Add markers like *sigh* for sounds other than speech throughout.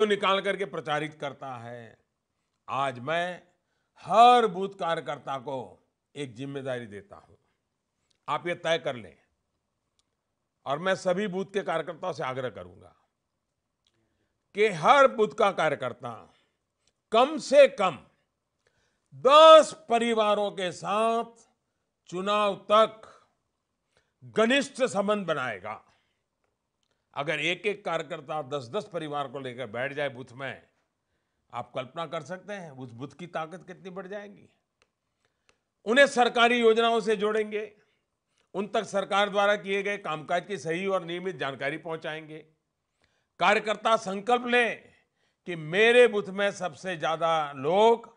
तो निकाल करके प्रचारित करता है आज मैं हर बूथ कार्यकर्ता को एक जिम्मेदारी देता हूं आप ये तय कर लें और मैं सभी बूथ के कार्यकर्ताओं से आग्रह करूंगा कि हर बूथ का कार्यकर्ता कम से कम दस परिवारों के साथ चुनाव तक घनिष्ठ संबंध बनाएगा अगर एक एक कार्यकर्ता दस दस परिवार को लेकर बैठ जाए बूथ में आप कल्पना कर सकते हैं उस बूथ की ताकत कितनी बढ़ जाएगी उन्हें सरकारी योजनाओं से जोड़ेंगे उन तक सरकार द्वारा किए गए कामकाज की सही और नियमित जानकारी पहुंचाएंगे कार्यकर्ता संकल्प लें कि मेरे बूथ में सबसे ज़्यादा लोग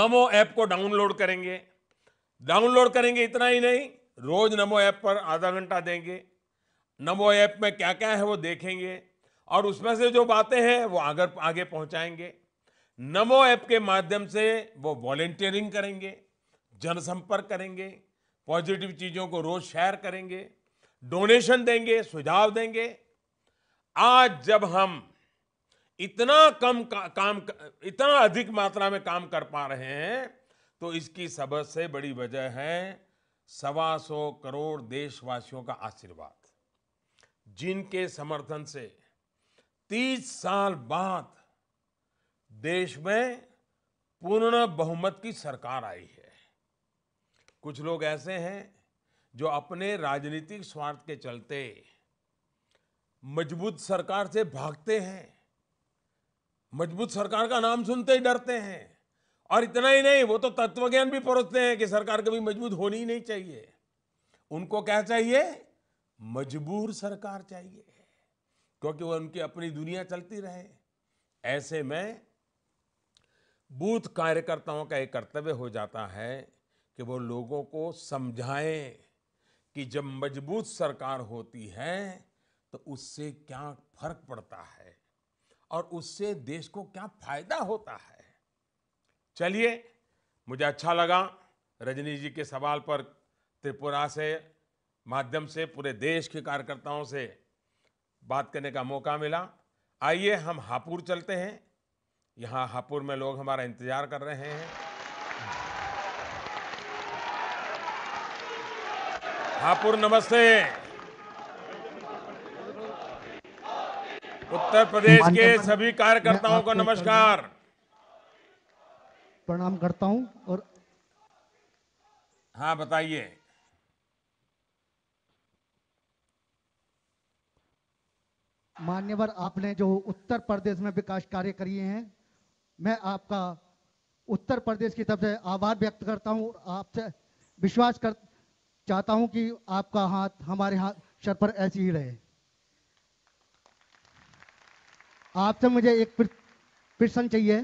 नमो ऐप को डाउनलोड करेंगे डाउनलोड करेंगे इतना ही नहीं रोज नमो ऐप पर आधा घंटा देंगे नमो ऐप में क्या क्या है वो देखेंगे और उसमें से जो बातें हैं वो अगर आगे पहुंचाएंगे नमो ऐप के माध्यम से वो वॉलेंटियरिंग करेंगे जनसंपर्क करेंगे पॉजिटिव चीज़ों को रोज शेयर करेंगे डोनेशन देंगे सुझाव देंगे आज जब हम इतना कम का, काम इतना अधिक मात्रा में काम कर पा रहे हैं तो इसकी सबसे बड़ी वजह है सवा सौ करोड़ देशवासियों का आशीर्वाद जिनके समर्थन से 30 साल बाद देश में पूर्ण बहुमत की सरकार आई है कुछ लोग ऐसे हैं जो अपने राजनीतिक स्वार्थ के चलते मजबूत सरकार से भागते हैं मजबूत सरकार का नाम सुनते ही डरते हैं और इतना ही नहीं वो तो तत्वज्ञान भी परोसते हैं कि सरकार कभी मजबूत होनी ही नहीं चाहिए उनको क्या चाहिए मजबूर सरकार चाहिए क्योंकि वह उनकी अपनी दुनिया चलती रहे ऐसे में बूथ कार्यकर्ताओं का एक कर्तव्य हो जाता है कि वो लोगों को समझाएं कि जब मजबूत सरकार होती है तो उससे क्या फर्क पड़ता है और उससे देश को क्या फायदा होता है चलिए मुझे अच्छा लगा रजनी जी के सवाल पर त्रिपुरा से माध्यम से पूरे देश के कार्यकर्ताओं से बात करने का मौका मिला आइए हम हापुड़ चलते हैं यहाँ हापुड़ में लोग हमारा इंतजार कर रहे हैं हापुर नमस्ते उत्तर प्रदेश के सभी कार्यकर्ताओं को नमस्कार प्रणाम करता हूं और हाँ बताइए मान्यवर आपने जो उत्तर प्रदेश में विकास कार्य करिए हैं मैं आपका उत्तर प्रदेश की तरफ से आभार व्यक्त करता हूँ आपसे विश्वास कर चाहता हूँ कि आपका हाथ हमारे हाथ सर पर ऐसे ही रहे आपसे मुझे एक प्रश्न चाहिए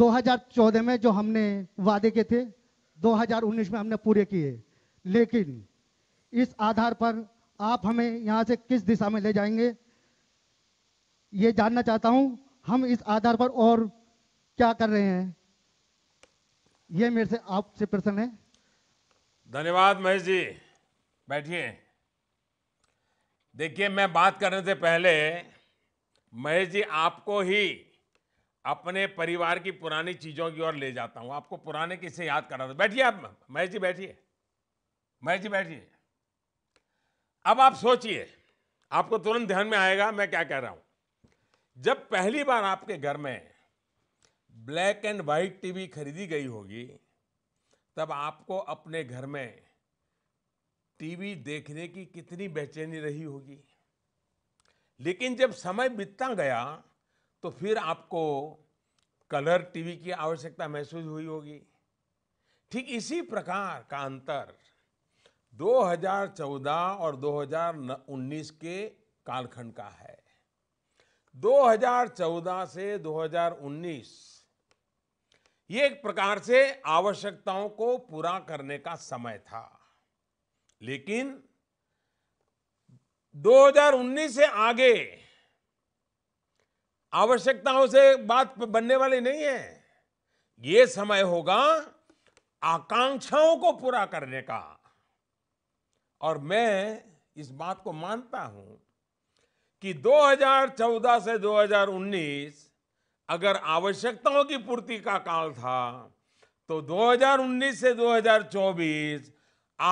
2014 में जो हमने वादे किए थे 2019 में हमने पूरे किए लेकिन इस आधार पर आप हमें यहाँ से किस दिशा में ले जाएंगे ये जानना चाहता हूँ हम इस आधार पर और क्या कर रहे हैं ये मेरे से आपसे प्रश्न है धन्यवाद महेश जी बैठिए देखिए मैं बात करने से पहले महेश जी आपको ही अपने परिवार की पुरानी चीजों की ओर ले जाता हूं आपको पुराने किससे याद करा था बैठिए आप महेश जी बैठिए महेश जी बैठिए अब आप सोचिए आपको तुरंत ध्यान में आएगा मैं क्या कह रहा हूं जब पहली बार आपके घर में ब्लैक एंड वाइट टीवी खरीदी गई होगी तब आपको अपने घर में टीवी देखने की कितनी बेचैनी रही होगी लेकिन जब समय बीतता गया तो फिर आपको कलर टीवी की आवश्यकता महसूस हुई होगी ठीक इसी प्रकार का अंतर 2014 और 2019 के कालखंड का है 2014 से 2019 ये एक प्रकार से आवश्यकताओं को पूरा करने का समय था लेकिन 2019 से आगे आवश्यकताओं से बात बनने वाली नहीं है ये समय होगा आकांक्षाओं को पूरा करने का और मैं इस बात को मानता हूं कि 2014 से 2019 अगर आवश्यकताओं की पूर्ति का काल था तो 2019 से 2024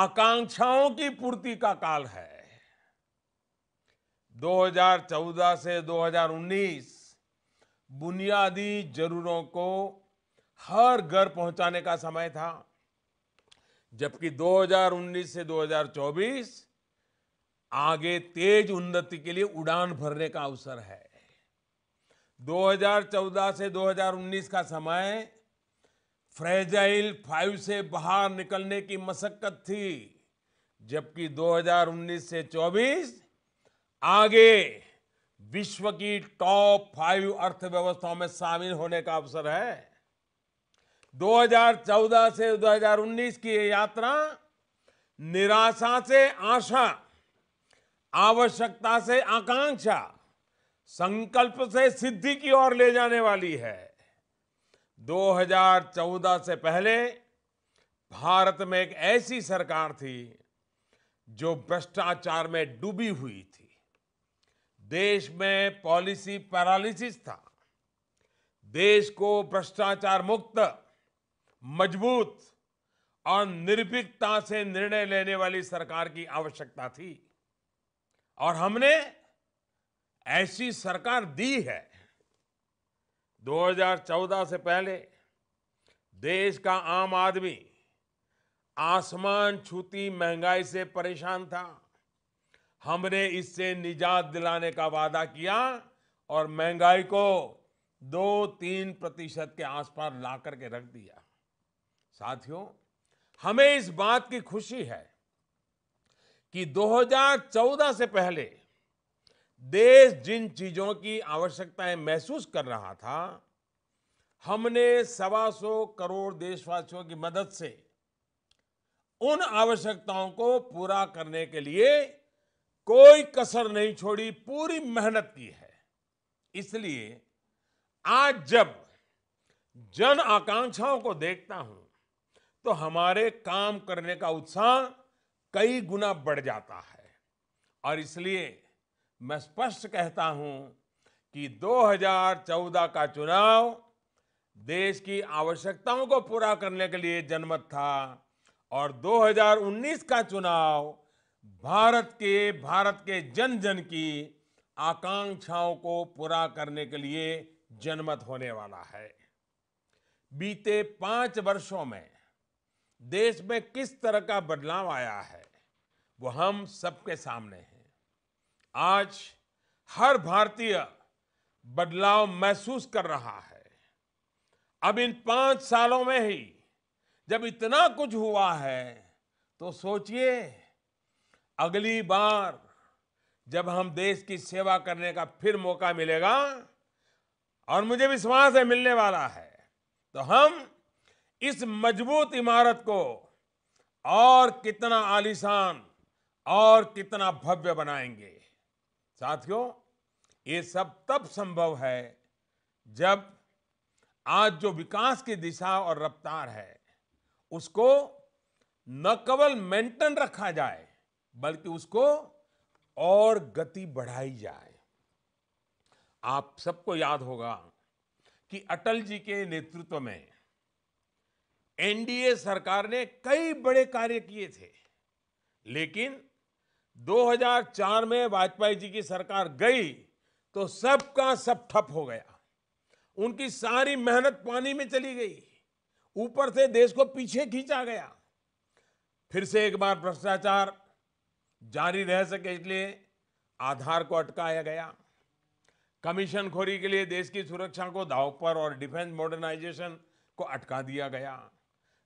आकांक्षाओं की पूर्ति का काल है 2014 से 2019 बुनियादी जरूरों को हर घर पहुंचाने का समय था जबकि 2019 से 2024 आगे तेज उन्नति के लिए उड़ान भरने का अवसर है 2014 से 2019 का समय फ्रेजाइल फाइव से बाहर निकलने की मशक्कत थी जबकि 2019 से 24 आगे विश्व की टॉप फाइव अर्थव्यवस्थाओं में शामिल होने का अवसर है 2014 से 2019 की ये यात्रा निराशा से आशा आवश्यकता से आकांक्षा संकल्प से सिद्धि की ओर ले जाने वाली है 2014 से पहले भारत में एक ऐसी सरकार थी जो भ्रष्टाचार में डूबी हुई थी देश में पॉलिसी पैरालिसिस था देश को भ्रष्टाचार मुक्त मजबूत और निर्भीकता से निर्णय लेने वाली सरकार की आवश्यकता थी और हमने ऐसी सरकार दी है 2014 से पहले देश का आम आदमी आसमान छूती महंगाई से परेशान था हमने इससे निजात दिलाने का वादा किया और महंगाई को दो तीन प्रतिशत के आसपास ला करके रख दिया साथियों हमें इस बात की खुशी है कि 2014 से पहले देश जिन चीजों की आवश्यकताएं महसूस कर रहा था हमने सवा सौ करोड़ देशवासियों की मदद से उन आवश्यकताओं को पूरा करने के लिए कोई कसर नहीं छोड़ी पूरी मेहनत की है इसलिए आज जब जन आकांक्षाओं को देखता हूं तो हमारे काम करने का उत्साह कई गुना बढ़ जाता है और इसलिए मैं स्पष्ट कहता हूं कि 2014 का चुनाव देश की आवश्यकताओं को पूरा करने के लिए जनमत था और 2019 का चुनाव भारत के भारत के जन जन की आकांक्षाओं को पूरा करने के लिए जनमत होने वाला है बीते पांच वर्षों में देश में किस तरह का बदलाव आया है वो हम सबके सामने है आज हर भारतीय बदलाव महसूस कर रहा है अब इन पांच सालों में ही जब इतना कुछ हुआ है तो सोचिए अगली बार जब हम देश की सेवा करने का फिर मौका मिलेगा और मुझे विश्वास है मिलने वाला है तो हम इस मजबूत इमारत को और कितना आलीशान और कितना भव्य बनाएंगे साथियों ये सब तब संभव है जब आज जो विकास की दिशा और रफ्तार है उसको न केवल मेंटेन रखा जाए बल्कि उसको और गति बढ़ाई जाए आप सबको याद होगा कि अटल जी के नेतृत्व में एनडीए सरकार ने कई बड़े कार्य किए थे लेकिन 2004 में वाजपेयी जी की सरकार गई तो सबका सब ठप हो गया उनकी सारी मेहनत पानी में चली गई ऊपर से देश को पीछे खींचा गया फिर से एक बार भ्रष्टाचार जारी रह सके इसलिए आधार को अटकाया गया कमीशन खोरी के लिए देश की सुरक्षा को दाव पर और डिफेंस मॉडर्नाइजेशन को अटका दिया गया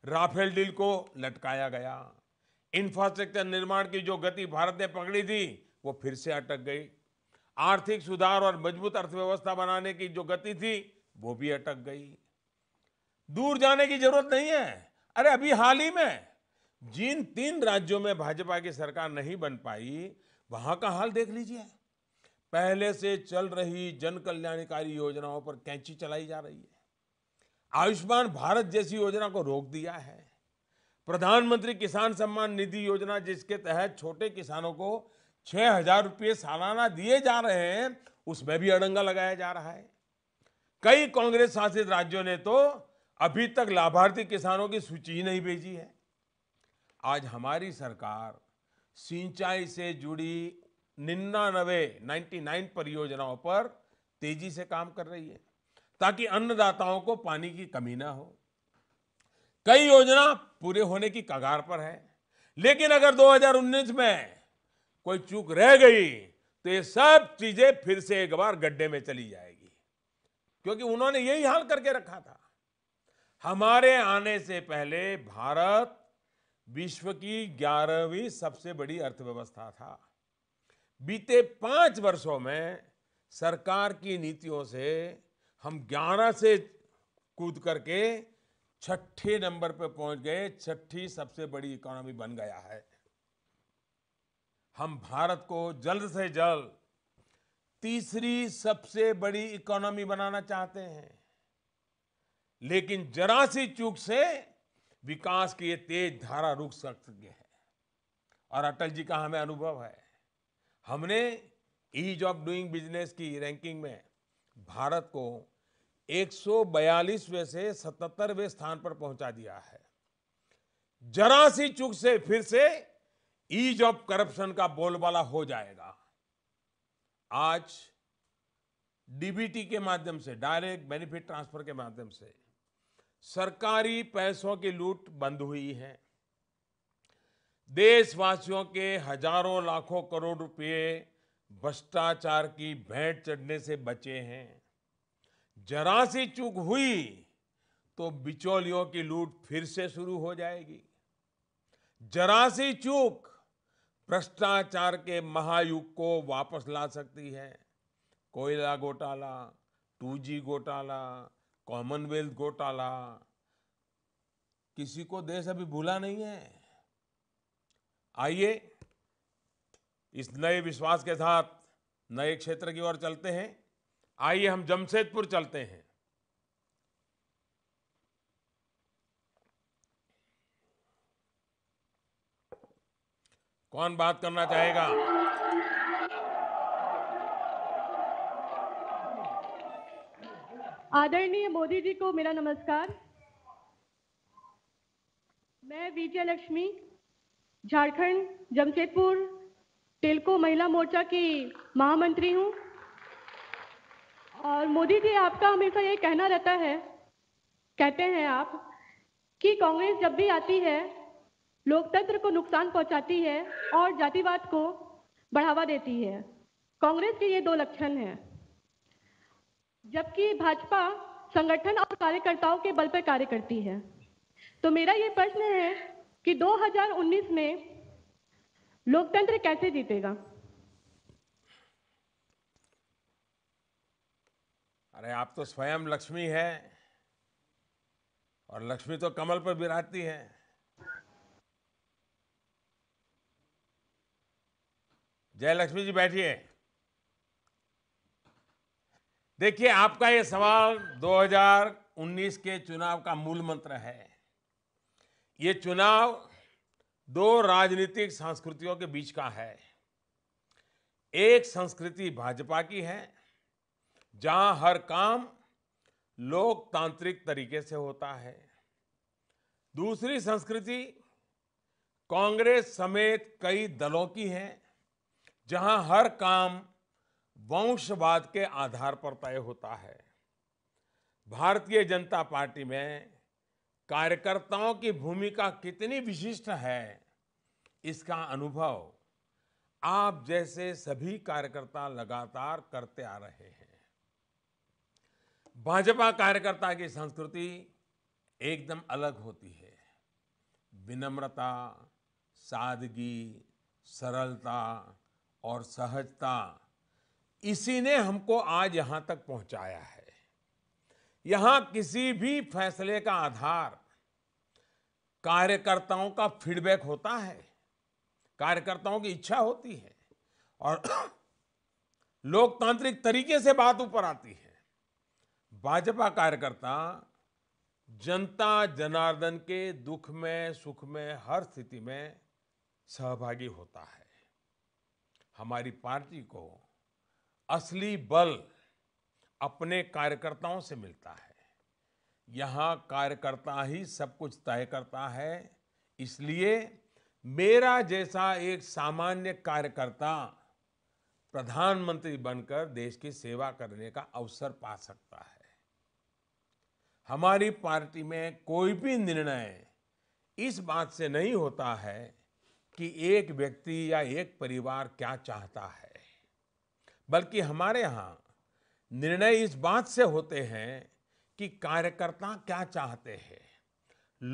राफेल डील को लटकाया गया इंफ्रास्ट्रक्चर निर्माण की जो गति भारत ने पकड़ी थी वो फिर से अटक गई आर्थिक सुधार और मजबूत अर्थव्यवस्था बनाने की जो गति थी वो भी अटक गई दूर जाने की जरूरत नहीं है अरे अभी हाल ही में जिन तीन राज्यों में भाजपा की सरकार नहीं बन पाई वहां का हाल देख लीजिए पहले से चल रही जन कल्याणकारी योजनाओं पर कैंची चलाई जा रही है आयुष्मान भारत जैसी योजना को रोक दिया है प्रधानमंत्री किसान सम्मान निधि योजना जिसके तहत छोटे किसानों को छह हजार रुपये सालाना दिए जा रहे हैं उसमें भी अड़ंगा लगाया जा रहा है कई कांग्रेस शासित राज्यों ने तो अभी तक लाभार्थी किसानों की सूची ही नहीं भेजी है आज हमारी सरकार सिंचाई से जुड़ी निन्यानवे नाइन परियोजनाओं पर तेजी से काम कर रही है ताकि अन्नदाताओं को पानी की कमी ना हो कई योजना पूरे होने की कगार पर है लेकिन अगर 2019 में कोई चूक रह गई तो ये सब चीजें फिर से एक बार गड्ढे में चली जाएगी क्योंकि उन्होंने यही हाल करके रखा था हमारे आने से पहले भारत विश्व की ग्यारहवीं सबसे बड़ी अर्थव्यवस्था था बीते पांच वर्षों में सरकार की नीतियों से हम 11 से कूद करके छठे नंबर पर पहुंच गए छठी सबसे बड़ी इकोनॉमी बन गया है हम भारत को जल्द से जल्द तीसरी सबसे बड़ी इकोनॉमी बनाना चाहते हैं लेकिन जरा सी चूक से विकास की ये तेज धारा रुक सकती है और अटल जी का हमें अनुभव है हमने ईज ऑफ डूइंग बिजनेस की रैंकिंग में भारत को 142वें से 77वें स्थान पर पहुंचा दिया है जरा सी चूक से फिर से ईज ऑफ करप्शन का बोलबाला हो जाएगा आज डीबीटी के माध्यम से डायरेक्ट बेनिफिट ट्रांसफर के माध्यम से सरकारी पैसों की लूट बंद हुई है देशवासियों के हजारों लाखों करोड़ रुपए भ्रष्टाचार की भेंट चढ़ने से बचे हैं जरा सी चूक हुई तो बिचौलियों की लूट फिर से शुरू हो जाएगी जरा सी चूक भ्रष्टाचार के महायुग को वापस ला सकती है कोयला घोटाला टू जी घोटाला कॉमनवेल्थ घोटाला किसी को देश अभी भूला नहीं है आइए इस नए विश्वास के साथ नए क्षेत्र की ओर चलते हैं आइए हम जमशेदपुर चलते हैं कौन बात करना चाहेगा आदरणीय मोदी जी को मेरा नमस्कार मैं विजय लक्ष्मी झारखंड जमशेदपुर टेलको महिला मोर्चा की महामंत्री हूं और मोदी जी आपका हमेशा ये कहना रहता है कहते हैं आप कि कांग्रेस जब भी आती है लोकतंत्र को नुकसान पहुंचाती है और जातिवाद को बढ़ावा देती है कांग्रेस के ये दो लक्षण हैं जबकि भाजपा संगठन और कार्यकर्ताओं के बल पर कार्य करती है तो मेरा ये प्रश्न है कि 2019 में लोकतंत्र कैसे जीतेगा अरे आप तो स्वयं लक्ष्मी है और लक्ष्मी तो कमल पर बिराती है जय लक्ष्मी जी बैठिए देखिए आपका ये सवाल 2019 के चुनाव का मूल मंत्र है ये चुनाव दो राजनीतिक संस्कृतियों के बीच का है एक संस्कृति भाजपा की है जहां हर काम लोकतांत्रिक तरीके से होता है दूसरी संस्कृति कांग्रेस समेत कई दलों की है जहां हर काम वंशवाद के आधार पर तय होता है भारतीय जनता पार्टी में कार्यकर्ताओं की भूमिका कितनी विशिष्ट है इसका अनुभव आप जैसे सभी कार्यकर्ता लगातार करते आ रहे हैं भाजपा कार्यकर्ता की संस्कृति एकदम अलग होती है विनम्रता सादगी सरलता और सहजता इसी ने हमको आज यहाँ तक पहुँचाया है यहाँ किसी भी फैसले का आधार कार्यकर्ताओं का फीडबैक होता है कार्यकर्ताओं की इच्छा होती है और *clears throat* लोकतांत्रिक तरीके से बात ऊपर आती है भाजपा कार्यकर्ता जनता जनार्दन के दुख में सुख में हर स्थिति में सहभागी होता है हमारी पार्टी को असली बल अपने कार्यकर्ताओं से मिलता है यहाँ कार्यकर्ता ही सब कुछ तय करता है इसलिए मेरा जैसा एक सामान्य कार्यकर्ता प्रधानमंत्री बनकर देश की सेवा करने का अवसर पा सकता है हमारी पार्टी में कोई भी निर्णय इस बात से नहीं होता है कि एक व्यक्ति या एक परिवार क्या चाहता है बल्कि हमारे यहाँ निर्णय इस बात से होते हैं कि कार्यकर्ता क्या चाहते हैं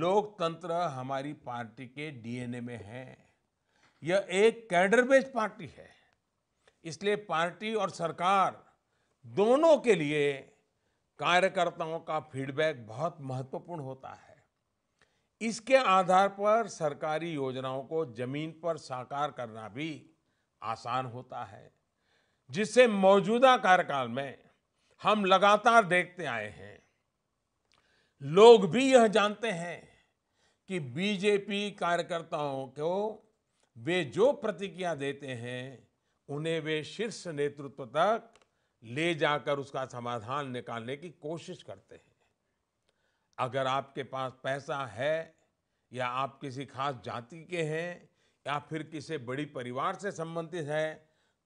लोकतंत्र हमारी पार्टी के डीएनए में है यह एक कैडर बेस्ड पार्टी है इसलिए पार्टी और सरकार दोनों के लिए कार्यकर्ताओं का फीडबैक बहुत महत्वपूर्ण होता है इसके आधार पर सरकारी योजनाओं को जमीन पर साकार करना भी आसान होता है जिससे मौजूदा कार्यकाल में हम लगातार देखते आए हैं लोग भी यह जानते हैं कि बीजेपी कार्यकर्ताओं को वे जो प्रतिक्रिया देते हैं उन्हें वे शीर्ष नेतृत्व तक ले जाकर उसका समाधान निकालने की कोशिश करते हैं अगर आपके पास पैसा है या आप किसी खास जाति के हैं या फिर किसी बड़ी परिवार से संबंधित है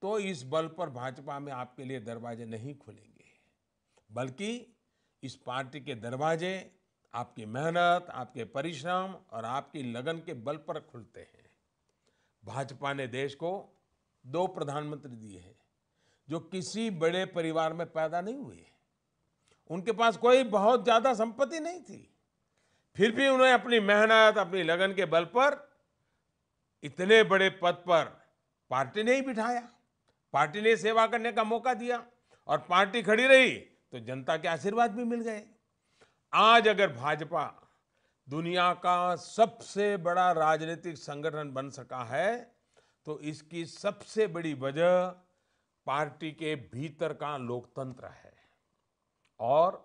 तो इस बल पर भाजपा में आपके लिए दरवाजे नहीं खुलेंगे बल्कि इस पार्टी के दरवाजे आपकी मेहनत आपके परिश्रम और आपकी लगन के बल पर खुलते हैं भाजपा ने देश को दो प्रधानमंत्री दिए हैं जो किसी बड़े परिवार में पैदा नहीं हुए उनके पास कोई बहुत ज़्यादा संपत्ति नहीं थी फिर भी उन्हें अपनी मेहनत अपनी लगन के बल पर इतने बड़े पद पर पार्टी ने ही बिठाया पार्टी ने सेवा करने का मौका दिया और पार्टी खड़ी रही तो जनता के आशीर्वाद भी मिल गए आज अगर भाजपा दुनिया का सबसे बड़ा राजनीतिक संगठन बन सका है तो इसकी सबसे बड़ी वजह पार्टी के भीतर का लोकतंत्र है और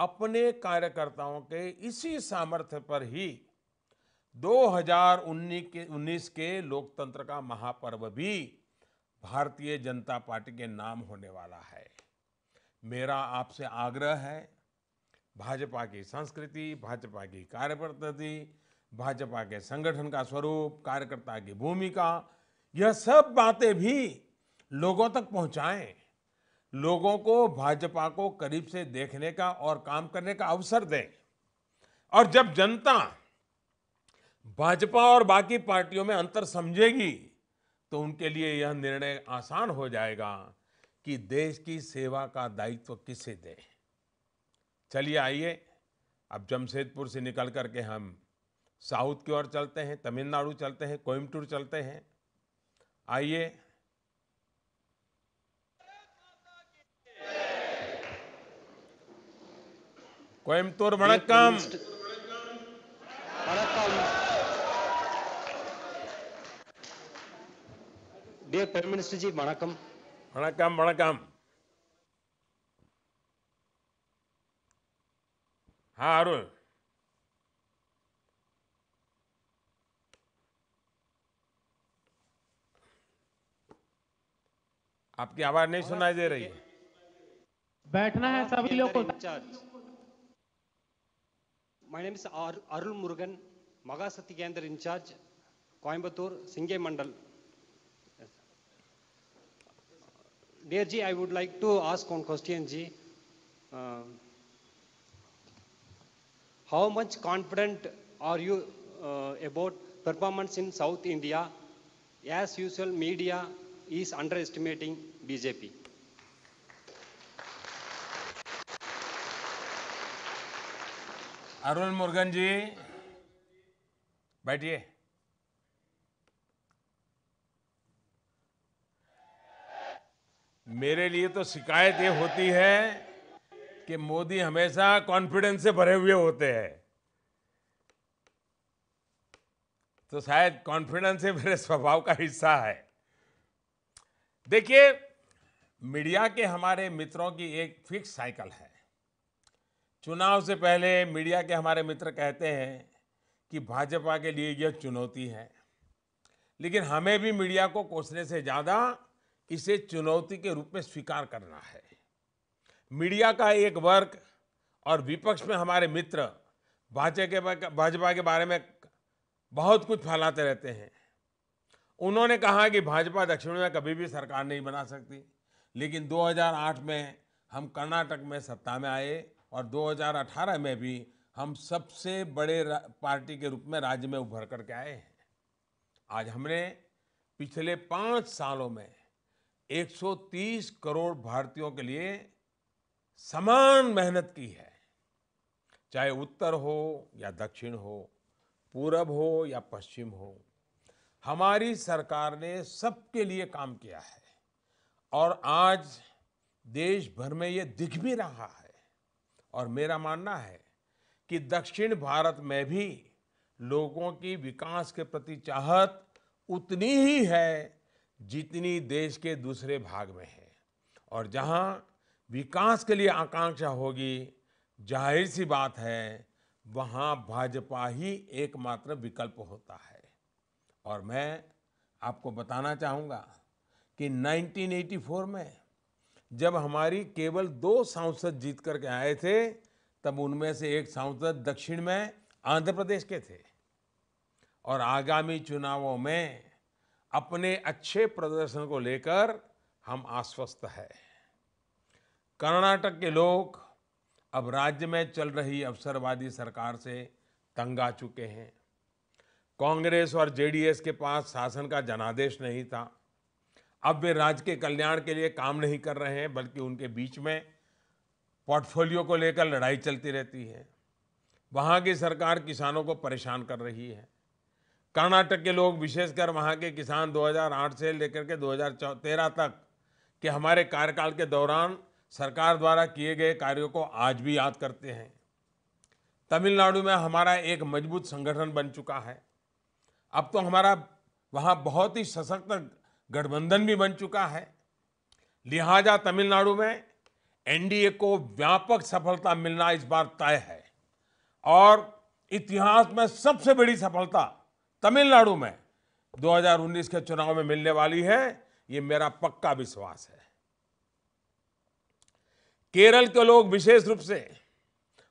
अपने कार्यकर्ताओं के इसी सामर्थ्य पर ही 2019 के उन्नीस के लोकतंत्र का महापर्व भी भारतीय जनता पार्टी के नाम होने वाला है मेरा आपसे आग्रह है भाजपा की संस्कृति भाजपा की कार्य पद्धति भाजपा के संगठन का स्वरूप कार्यकर्ता की भूमिका यह सब बातें भी लोगों तक पहुंचाएं लोगों को भाजपा को करीब से देखने का और काम करने का अवसर दें और जब जनता भाजपा और बाकी पार्टियों में अंतर समझेगी तो उनके लिए यह निर्णय आसान हो जाएगा कि देश की सेवा का दायित्व किसे दें चलिए आइए अब जमशेदपुर से निकल करके हम साउथ की ओर चलते हैं तमिलनाडु चलते हैं कोयम्बटूर चलते हैं आइए கோயம்புத்தூர் வணக்கம் வணக்கம் டியர் பிரைம் மினிஸ்டர் ஜி வணக்கம் வணக்கம் வணக்கம் हाँ अरुण आपकी आवाज नहीं सुनाई दे रही बैठना है सभी लोग को My name is Ar Arul Murugan, Magasati Kendra in charge, Coimbatore, Singay Mandal. Yes. Dear G, I would like to ask one question, G. Uh, um, how much confident are you uh, about performance in South India? As usual, media is underestimating BJP. Arun Murugan जी बैठिए मेरे लिए तो शिकायत ये होती है कि मोदी हमेशा कॉन्फिडेंस से भरे हुए होते हैं तो शायद कॉन्फिडेंस ही मेरे स्वभाव का हिस्सा है देखिए मीडिया के हमारे मित्रों की एक फिक्स साइकिल है चुनाव से पहले मीडिया के हमारे मित्र कहते हैं कि भाजपा के लिए यह चुनौती है लेकिन हमें भी मीडिया को कोसने से ज़्यादा इसे चुनौती के रूप में स्वीकार करना है मीडिया का एक वर्ग और विपक्ष में हमारे मित्र भाजपा के भाजपा के बारे में बहुत कुछ फैलाते रहते हैं उन्होंने कहा कि भाजपा दक्षिण में कभी भी सरकार नहीं बना सकती लेकिन 2008 में हम कर्नाटक में सत्ता में आए और 2018 में भी हम सबसे बड़े पार्टी के रूप में राज्य में उभर कर के आए हैं आज हमने पिछले पाँच सालों में 130 करोड़ भारतीयों के लिए समान मेहनत की है चाहे उत्तर हो या दक्षिण हो पूरब हो या पश्चिम हो हमारी सरकार ने सबके लिए काम किया है और आज देश भर में ये दिख भी रहा है और मेरा मानना है कि दक्षिण भारत में भी लोगों की विकास के प्रति चाहत उतनी ही है जितनी देश के दूसरे भाग में है और जहाँ विकास के लिए आकांक्षा होगी जाहिर सी बात है वहाँ भाजपा ही एकमात्र विकल्प होता है और मैं आपको बताना चाहूँगा कि 1984 में जब हमारी केवल दो सांसद जीत करके आए थे तब उनमें से एक सांसद दक्षिण में आंध्र प्रदेश के थे और आगामी चुनावों में अपने अच्छे प्रदर्शन को लेकर हम आश्वस्त है कर्नाटक के लोग अब राज्य में चल रही अवसरवादी सरकार से तंग आ चुके हैं कांग्रेस और जेडीएस के पास शासन का जनादेश नहीं था अब वे राज्य के कल्याण के लिए काम नहीं कर रहे हैं बल्कि उनके बीच में पोर्टफोलियो को लेकर लड़ाई चलती रहती है वहाँ की सरकार किसानों को परेशान कर रही है कर्नाटक के लोग विशेषकर वहाँ के किसान 2008 से लेकर के 2013 तक के हमारे कार्यकाल के दौरान सरकार द्वारा किए गए कार्यों को आज भी याद करते हैं तमिलनाडु में हमारा एक मजबूत संगठन बन चुका है अब तो हमारा वहाँ बहुत ही सशक्त गठबंधन भी बन चुका है लिहाजा तमिलनाडु में एनडीए को व्यापक सफलता मिलना इस बार तय है और इतिहास में सबसे बड़ी सफलता तमिलनाडु में 2019 के चुनाव में मिलने वाली है ये मेरा पक्का विश्वास है केरल के लोग विशेष रूप से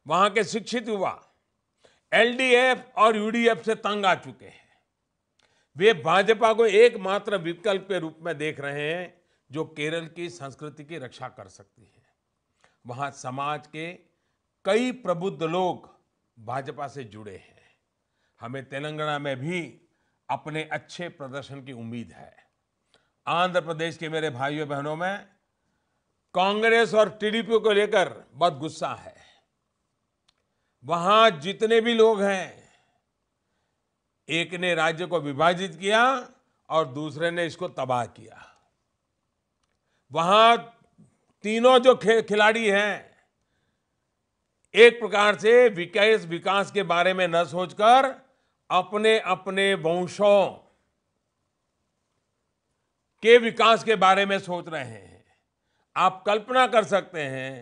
वहां के शिक्षित युवा एलडीएफ और यूडीएफ से तंग आ चुके हैं वे भाजपा को एकमात्र विकल्प के रूप में देख रहे हैं जो केरल की संस्कृति की रक्षा कर सकती है वहां समाज के कई प्रबुद्ध लोग भाजपा से जुड़े हैं हमें तेलंगाना में भी अपने अच्छे प्रदर्शन की उम्मीद है आंध्र प्रदेश के मेरे भाइयों बहनों में कांग्रेस और टीडीपी को लेकर बहुत गुस्सा है वहां जितने भी लोग हैं एक ने राज्य को विभाजित किया और दूसरे ने इसको तबाह किया वहां तीनों जो खिलाड़ी हैं एक प्रकार से विकास विकास के बारे में न सोचकर अपने अपने वंशों के विकास के बारे में सोच रहे हैं आप कल्पना कर सकते हैं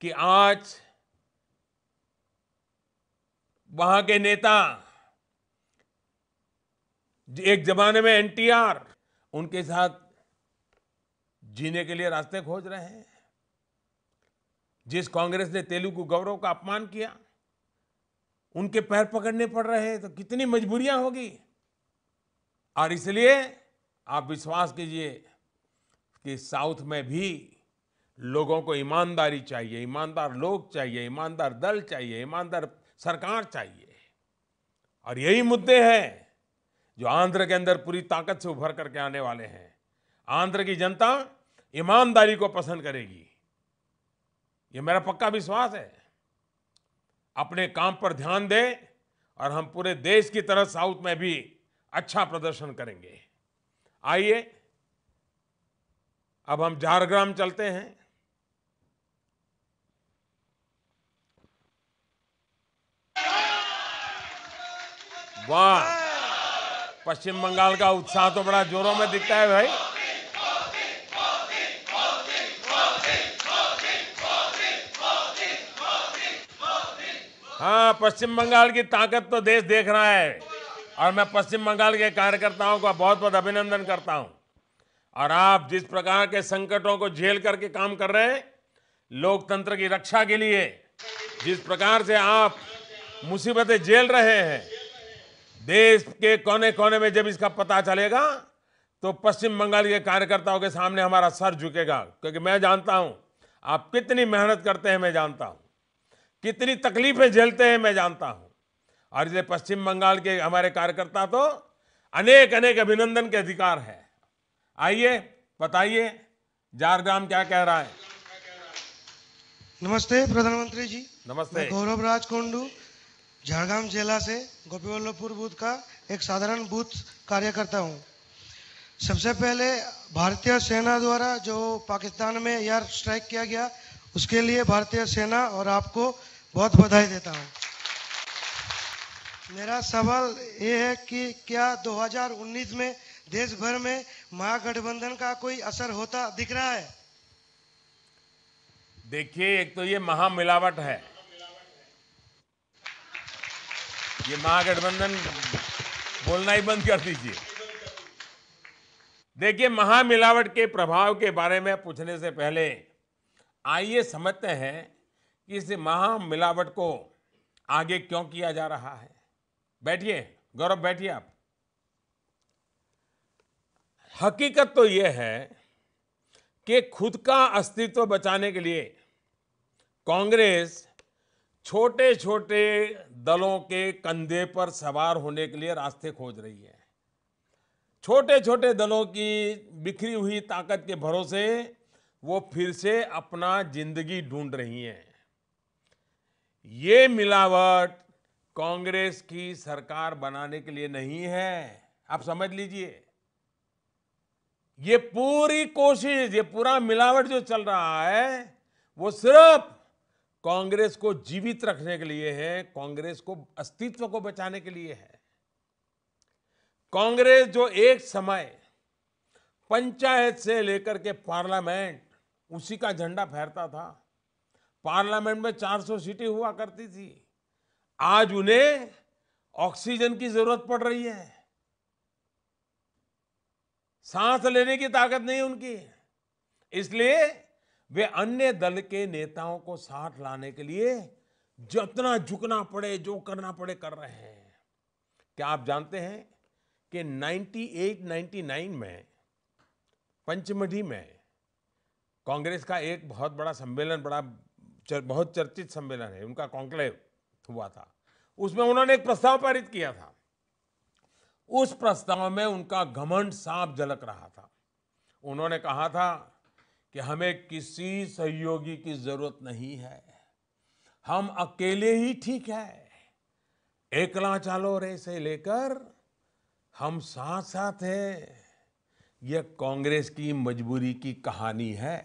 कि आज वहां के नेता एक जमाने में एनटीआर उनके साथ जीने के लिए रास्ते खोज रहे हैं जिस कांग्रेस ने तेलुगु गौरव का अपमान किया उनके पैर पकड़ने पड़ रहे हैं तो कितनी मजबूरियां होगी और इसलिए आप विश्वास कीजिए कि साउथ में भी लोगों को ईमानदारी चाहिए ईमानदार लोग चाहिए ईमानदार दल चाहिए ईमानदार सरकार चाहिए और यही मुद्दे हैं जो आंध्र के अंदर पूरी ताकत से उभर करके आने वाले हैं आंध्र की जनता ईमानदारी को पसंद करेगी ये मेरा पक्का विश्वास है अपने काम पर ध्यान दें और हम पूरे देश की तरह साउथ में भी अच्छा प्रदर्शन करेंगे आइए अब हम झारग्राम चलते हैं वाह पश्चिम बंगाल का उत्साह तो बड़ा जोरों में दिखता है भाई हाँ पश्चिम बंगाल की ताकत तो देश देख रहा है और मैं पश्चिम बंगाल के कार्यकर्ताओं का बहुत बहुत अभिनंदन करता हूँ और आप जिस प्रकार के संकटों को झेल करके काम कर रहे हैं लोकतंत्र की रक्षा के लिए जिस प्रकार से आप मुसीबतें झेल रहे हैं देश के कोने कोने में जब इसका पता चलेगा तो पश्चिम बंगाल के कार्यकर्ताओं के सामने हमारा सर झुकेगा क्योंकि मैं जानता हूं आप कितनी मेहनत करते हैं मैं जानता हूं कितनी तकलीफें झेलते हैं मैं जानता हूं और इसलिए पश्चिम बंगाल के हमारे कार्यकर्ता तो अनेक अनेक अभिनंदन के अधिकार है आइए बताइए झारग्राम क्या कह रहा है नमस्ते प्रधानमंत्री जी नमस्ते गौरव राज झाड़ग्राम जिला से गोपी वल्लभपुर बूथ का एक साधारण बूथ कार्यकर्ता हूँ सबसे पहले भारतीय सेना द्वारा जो पाकिस्तान में एयर स्ट्राइक किया गया उसके लिए भारतीय सेना और आपको बहुत बधाई देता हूँ मेरा सवाल ये है कि क्या 2019 में देश भर में महागठबंधन का कोई असर होता दिख रहा है देखिए एक तो ये महामिलावट है ये महागठबंधन बोलना ही बंद कर दीजिए देखिए महामिलावट के प्रभाव के बारे में पूछने से पहले आइए समझते हैं कि इस महामिलावट को आगे क्यों किया जा रहा है बैठिए गौरव बैठिए आप हकीकत तो यह है कि खुद का अस्तित्व बचाने के लिए कांग्रेस छोटे छोटे दलों के कंधे पर सवार होने के लिए रास्ते खोज रही है छोटे छोटे दलों की बिखरी हुई ताकत के भरोसे वो फिर से अपना जिंदगी ढूंढ रही हैं ये मिलावट कांग्रेस की सरकार बनाने के लिए नहीं है आप समझ लीजिए ये पूरी कोशिश ये पूरा मिलावट जो चल रहा है वो सिर्फ कांग्रेस को जीवित रखने के लिए है कांग्रेस को अस्तित्व को बचाने के लिए है कांग्रेस जो एक समय पंचायत से लेकर के पार्लियामेंट उसी का झंडा फहरता था पार्लियामेंट में 400 सीटें हुआ करती थी आज उन्हें ऑक्सीजन की जरूरत पड़ रही है सांस लेने की ताकत नहीं उनकी इसलिए वे अन्य दल के नेताओं को साथ लाने के लिए जितना झुकना पड़े जो करना पड़े कर रहे हैं क्या आप जानते हैं कि 98-99 में पंचमढ़ी में कांग्रेस का एक बहुत बड़ा सम्मेलन बड़ा चर, बहुत चर्चित सम्मेलन है उनका कॉन्क्लेव हुआ था उसमें उन्होंने एक प्रस्ताव पारित किया था उस प्रस्ताव में उनका घमंड साफ झलक रहा था उन्होंने कहा था कि हमें किसी सहयोगी की जरूरत नहीं है हम अकेले ही ठीक है एकला चालो रे से लेकर हम साथ साथ हैं यह कांग्रेस की मजबूरी की कहानी है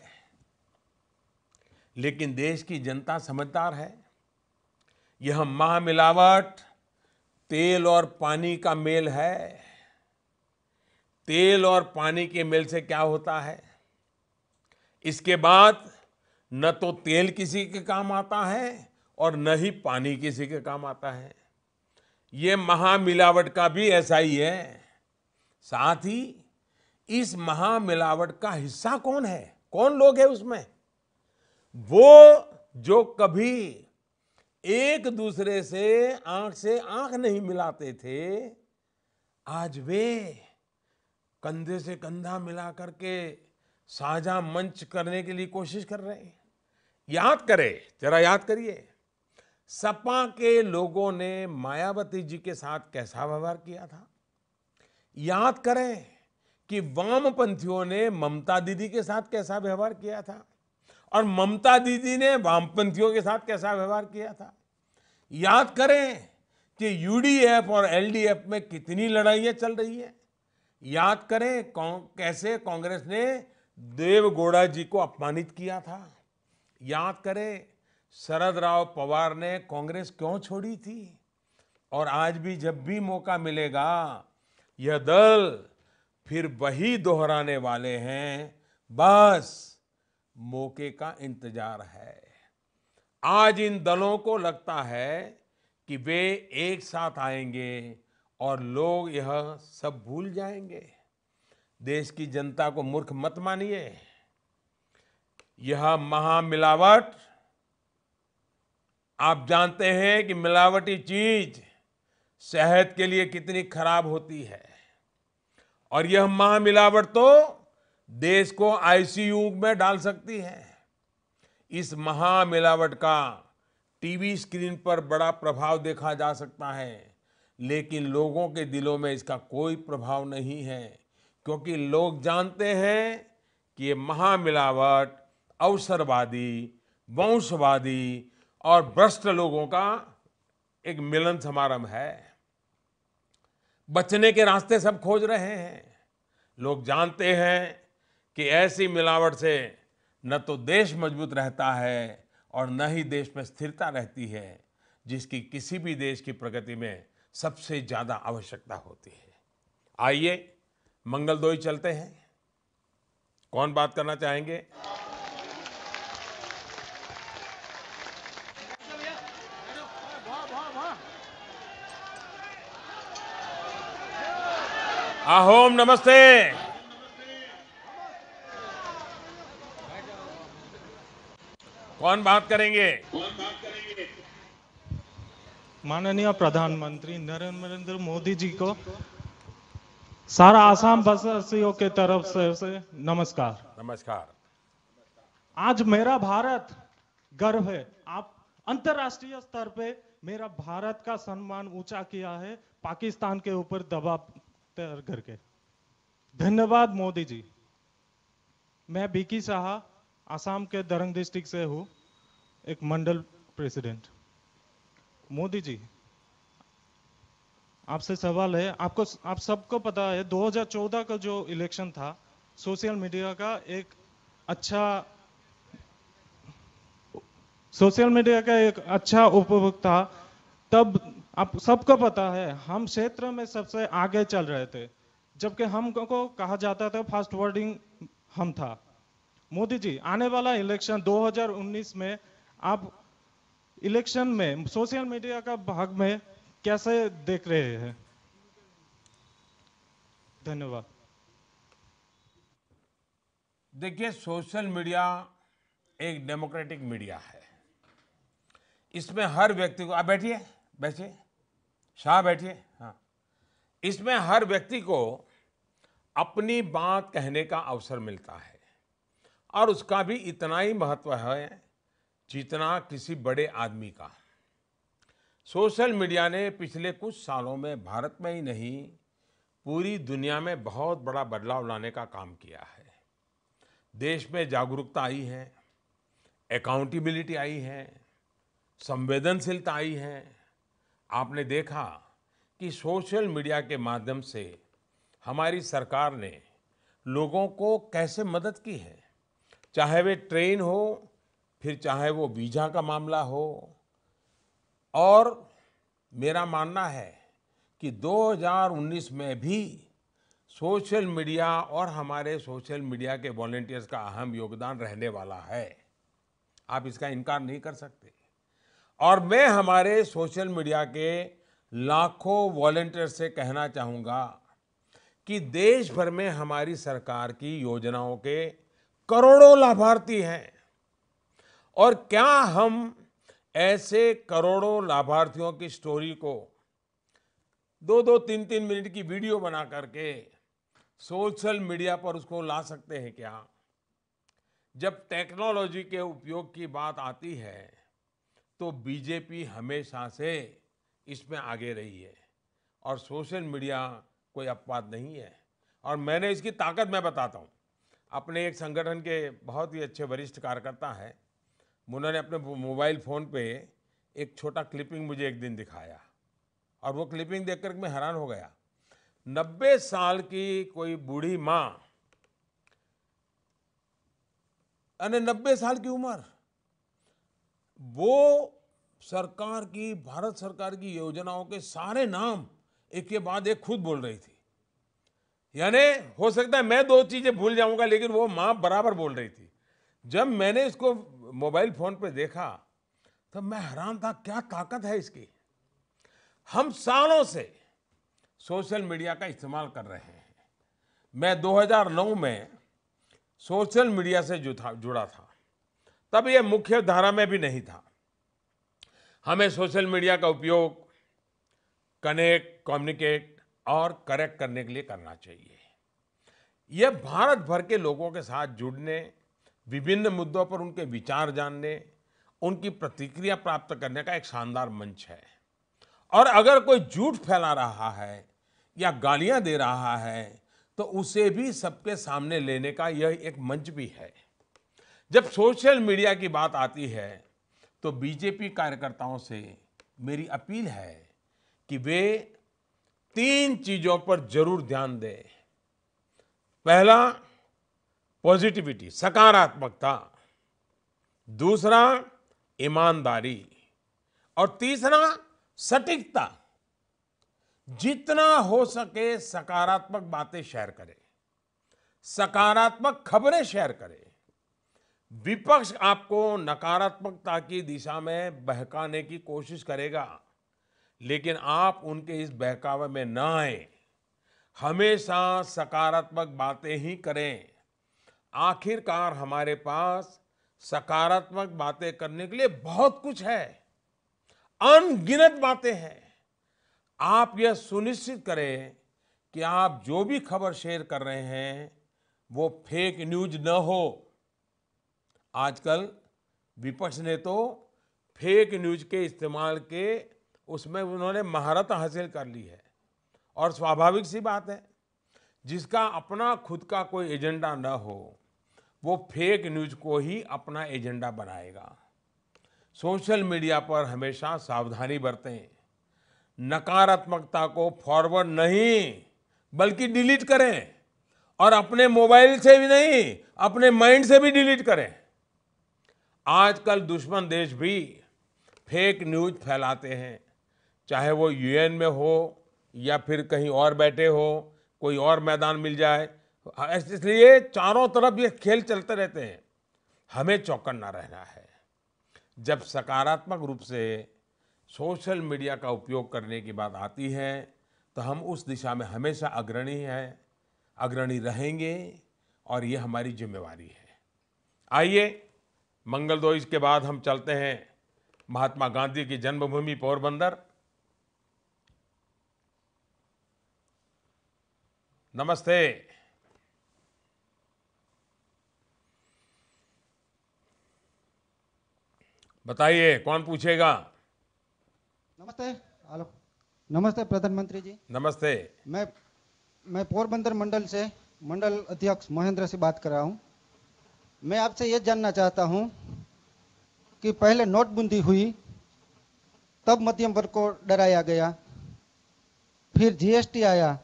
लेकिन देश की जनता समझदार है यह महामिलावट तेल और पानी का मेल है तेल और पानी के मेल से क्या होता है इसके बाद न तो तेल किसी के काम आता है और न ही पानी किसी के काम आता है ये महामिलावट का भी ऐसा ही है साथ ही इस महामिलावट का हिस्सा कौन है कौन लोग है उसमें वो जो कभी एक दूसरे से आंख से आंख नहीं मिलाते थे आज वे कंधे से कंधा मिला करके साझा मंच करने के लिए कोशिश कर रहे हैं याद करें जरा याद करिए सपा के लोगों ने मायावती जी के साथ कैसा व्यवहार किया था याद करें कि वामपंथियों ने ममता दीदी के साथ कैसा व्यवहार किया था और ममता दीदी ने वामपंथियों के साथ कैसा व्यवहार किया था याद करें कि यूडीएफ और एलडीएफ में कितनी लड़ाइयां चल रही है याद करें कौ, कैसे कांग्रेस ने देवगौड़ा जी को अपमानित किया था याद करें शरद राव पवार ने कांग्रेस क्यों छोड़ी थी और आज भी जब भी मौका मिलेगा यह दल फिर वही दोहराने वाले हैं बस मौके का इंतजार है आज इन दलों को लगता है कि वे एक साथ आएंगे और लोग यह सब भूल जाएंगे देश की जनता को मूर्ख मत मानिए यह महामिलावट आप जानते हैं कि मिलावटी चीज सेहत के लिए कितनी खराब होती है और यह महामिलावट तो देश को आईसीयू में डाल सकती है इस महामिलावट का टीवी स्क्रीन पर बड़ा प्रभाव देखा जा सकता है लेकिन लोगों के दिलों में इसका कोई प्रभाव नहीं है क्योंकि लोग जानते हैं कि ये महामिलावट अवसरवादी वंशवादी और भ्रष्ट लोगों का एक मिलन समारंभ है बचने के रास्ते सब खोज रहे हैं लोग जानते हैं कि ऐसी मिलावट से न तो देश मजबूत रहता है और न ही देश में स्थिरता रहती है जिसकी किसी भी देश की प्रगति में सबसे ज़्यादा आवश्यकता होती है आइए मंगल दोई चलते हैं कौन बात करना चाहेंगे आहोम नमस्ते कौन बात करेंगे माननीय प्रधानमंत्री नरेंद्र मोदी जी को सारा आसाम बसवासियों के तरफ से, से नमस्कार नमस्कार आज मेरा भारत गर्व है आप अंतरराष्ट्रीय स्तर पे मेरा भारत का सम्मान ऊंचा किया है पाकिस्तान के ऊपर दबाव तैयार करके धन्यवाद मोदी जी मैं बीकी शाह आसाम के दरंग डिस्ट्रिक्ट से हूँ एक मंडल प्रेसिडेंट मोदी जी आपसे सवाल है आपको आप सबको पता है 2014 का जो इलेक्शन था सोशल मीडिया का एक अच्छा सोशल मीडिया का एक अच्छा उपभोक्ता तब आप सबको पता है हम क्षेत्र में सबसे आगे चल रहे थे जबकि हमको कहा जाता था फास्ट वर्डिंग हम था मोदी जी आने वाला इलेक्शन 2019 में आप इलेक्शन में सोशल मीडिया का भाग में कैसे देख रहे हैं धन्यवाद देखिए सोशल मीडिया एक डेमोक्रेटिक मीडिया है इसमें हर व्यक्ति को आप बैठिए बैठिए शाह बैठिए हाँ इसमें हर व्यक्ति को अपनी बात कहने का अवसर मिलता है और उसका भी इतना ही महत्व है जितना किसी बड़े आदमी का सोशल मीडिया ने पिछले कुछ सालों में भारत में ही नहीं पूरी दुनिया में बहुत बड़ा बदलाव लाने का काम किया है देश में जागरूकता आई है अकाउंटेबिलिटी आई है संवेदनशीलता आई है आपने देखा कि सोशल मीडिया के माध्यम से हमारी सरकार ने लोगों को कैसे मदद की है चाहे वे ट्रेन हो फिर चाहे वो वीज़ा का मामला हो और मेरा मानना है कि 2019 में भी सोशल मीडिया और हमारे सोशल मीडिया के वॉल्टियर्स का अहम योगदान रहने वाला है आप इसका इनकार नहीं कर सकते और मैं हमारे सोशल मीडिया के लाखों वॉल्टियर्स से कहना चाहूँगा कि देश भर में हमारी सरकार की योजनाओं के करोड़ों लाभार्थी हैं और क्या हम ऐसे करोड़ों लाभार्थियों की स्टोरी को दो दो तीन तीन मिनट की वीडियो बना करके सोशल मीडिया पर उसको ला सकते हैं क्या जब टेक्नोलॉजी के उपयोग की बात आती है तो बीजेपी हमेशा से इसमें आगे रही है और सोशल मीडिया कोई अपवाद नहीं है और मैंने इसकी ताकत मैं बताता हूँ अपने एक संगठन के बहुत ही अच्छे वरिष्ठ कार्यकर्ता हैं मुन्ना ने अपने मोबाइल फ़ोन पे एक छोटा क्लिपिंग मुझे एक दिन दिखाया और वो क्लिपिंग देख कर मैं हैरान हो गया नब्बे साल की कोई बूढ़ी माँ यानी नब्बे साल की उम्र वो सरकार की भारत सरकार की योजनाओं के सारे नाम एक के बाद एक खुद बोल रही थी यानी हो सकता है मैं दो चीज़ें भूल जाऊंगा लेकिन वो माँ बराबर बोल रही थी जब मैंने इसको मोबाइल फ़ोन पे देखा तो मैं हैरान था क्या ताकत है इसकी हम सालों से सोशल मीडिया का इस्तेमाल कर रहे हैं मैं 2009 में सोशल मीडिया से जुड़ा जुड़ा था तब यह मुख्य धारा में भी नहीं था हमें सोशल मीडिया का उपयोग कनेक्ट कम्युनिकेट और करेक्ट करने के लिए करना चाहिए यह भारत भर के लोगों के साथ जुड़ने विभिन्न मुद्दों पर उनके विचार जानने उनकी प्रतिक्रिया प्राप्त करने का एक शानदार मंच है और अगर कोई झूठ फैला रहा है या गालियां दे रहा है तो उसे भी सबके सामने लेने का यह एक मंच भी है जब सोशल मीडिया की बात आती है तो बीजेपी कार्यकर्ताओं से मेरी अपील है कि वे तीन चीज़ों पर जरूर ध्यान दें पहला पॉजिटिविटी सकारात्मकता दूसरा ईमानदारी और तीसरा सटीकता जितना हो सके सकारात्मक बातें शेयर करें सकारात्मक खबरें शेयर करें विपक्ष आपको नकारात्मकता की दिशा में बहकाने की कोशिश करेगा लेकिन आप उनके इस बहकावे में ना आए हमेशा सकारात्मक बातें ही करें आखिरकार हमारे पास सकारात्मक बातें करने के लिए बहुत कुछ है अनगिनत बातें हैं आप यह सुनिश्चित करें कि आप जो भी खबर शेयर कर रहे हैं वो फेक न्यूज न हो आजकल विपक्ष ने तो फेक न्यूज के इस्तेमाल के उसमें उन्होंने महारत हासिल कर ली है और स्वाभाविक सी बात है जिसका अपना खुद का कोई एजेंडा न हो वो फेक न्यूज को ही अपना एजेंडा बनाएगा सोशल मीडिया पर हमेशा सावधानी बरतें नकारात्मकता को फॉरवर्ड नहीं बल्कि डिलीट करें और अपने मोबाइल से भी नहीं अपने माइंड से भी डिलीट करें आजकल दुश्मन देश भी फेक न्यूज फैलाते हैं चाहे वो यूएन में हो या फिर कहीं और बैठे हो कोई और मैदान मिल जाए हाँ, इसलिए चारों तरफ ये खेल चलते रहते हैं हमें चौकन्ना रहना है जब सकारात्मक रूप से सोशल मीडिया का उपयोग करने की बात आती है तो हम उस दिशा में हमेशा अग्रणी हैं अग्रणी रहेंगे और ये हमारी जिम्मेवारी है आइए मंगल दोष के बाद हम चलते हैं महात्मा गांधी की जन्मभूमि पोरबंदर नमस्ते बताइए कौन पूछेगा नमस्ते हेलो नमस्ते प्रधानमंत्री जी नमस्ते मैं मैं पोरबंदर मंडल से मंडल अध्यक्ष महेंद्र से बात कर रहा हूँ मैं आपसे ये जानना चाहता हूँ कि पहले नोटबंदी हुई तब मध्यम वर्ग को डराया गया फिर जीएसटी आया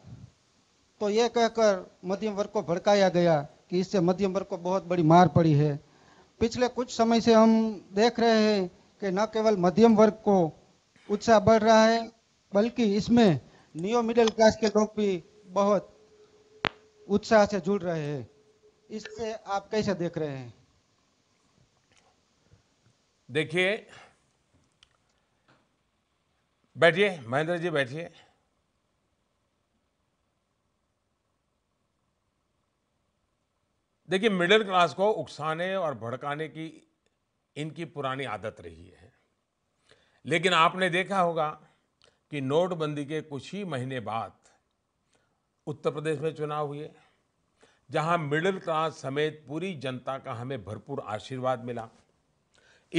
तो ये कहकर मध्यम वर्ग को भड़काया गया कि इससे मध्यम वर्ग को बहुत बड़ी मार पड़ी है पिछले कुछ समय से हम देख रहे हैं कि न केवल मध्यम वर्ग को उत्साह बढ़ रहा है बल्कि इसमें नियो मिडिल क्लास के लोग भी बहुत उत्साह से जुड़ रहे हैं इससे आप कैसे देख रहे हैं देखिए बैठिए महेंद्र जी बैठिए देखिए मिडिल क्लास को उकसाने और भड़काने की इनकी पुरानी आदत रही है लेकिन आपने देखा होगा कि नोटबंदी के कुछ ही महीने बाद उत्तर प्रदेश में चुनाव हुए जहां मिडिल क्लास समेत पूरी जनता का हमें भरपूर आशीर्वाद मिला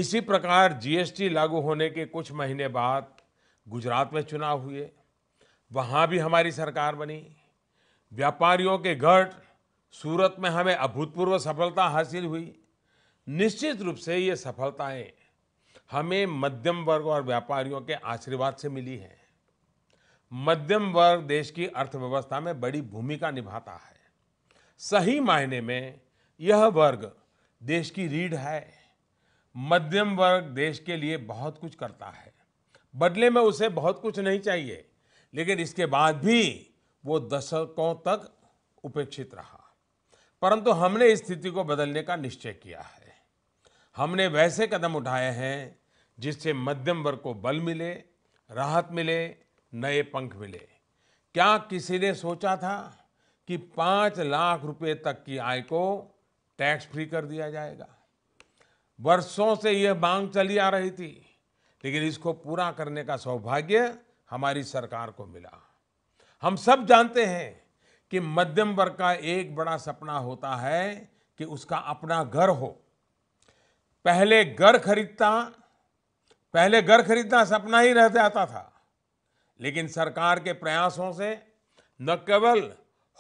इसी प्रकार जीएसटी लागू होने के कुछ महीने बाद गुजरात में चुनाव हुए वहाँ भी हमारी सरकार बनी व्यापारियों के गढ़ सूरत में हमें अभूतपूर्व सफलता हासिल हुई निश्चित रूप से ये सफलताएं हमें मध्यम वर्ग और व्यापारियों के आशीर्वाद से मिली हैं मध्यम वर्ग देश की अर्थव्यवस्था में बड़ी भूमिका निभाता है सही मायने में यह वर्ग देश की रीढ़ है मध्यम वर्ग देश के लिए बहुत कुछ करता है बदले में उसे बहुत कुछ नहीं चाहिए लेकिन इसके बाद भी वो दशकों तक उपेक्षित रहा परंतु हमने स्थिति को बदलने का निश्चय किया है हमने वैसे कदम उठाए हैं जिससे मध्यम वर्ग को बल मिले राहत मिले नए पंख मिले क्या किसी ने सोचा था कि पाँच लाख रुपए तक की आय को टैक्स फ्री कर दिया जाएगा वर्षों से यह मांग चली आ रही थी लेकिन इसको पूरा करने का सौभाग्य हमारी सरकार को मिला हम सब जानते हैं कि मध्यम वर्ग का एक बड़ा सपना होता है कि उसका अपना घर हो पहले घर खरीदता पहले घर खरीदना सपना ही रह जाता था लेकिन सरकार के प्रयासों से न केवल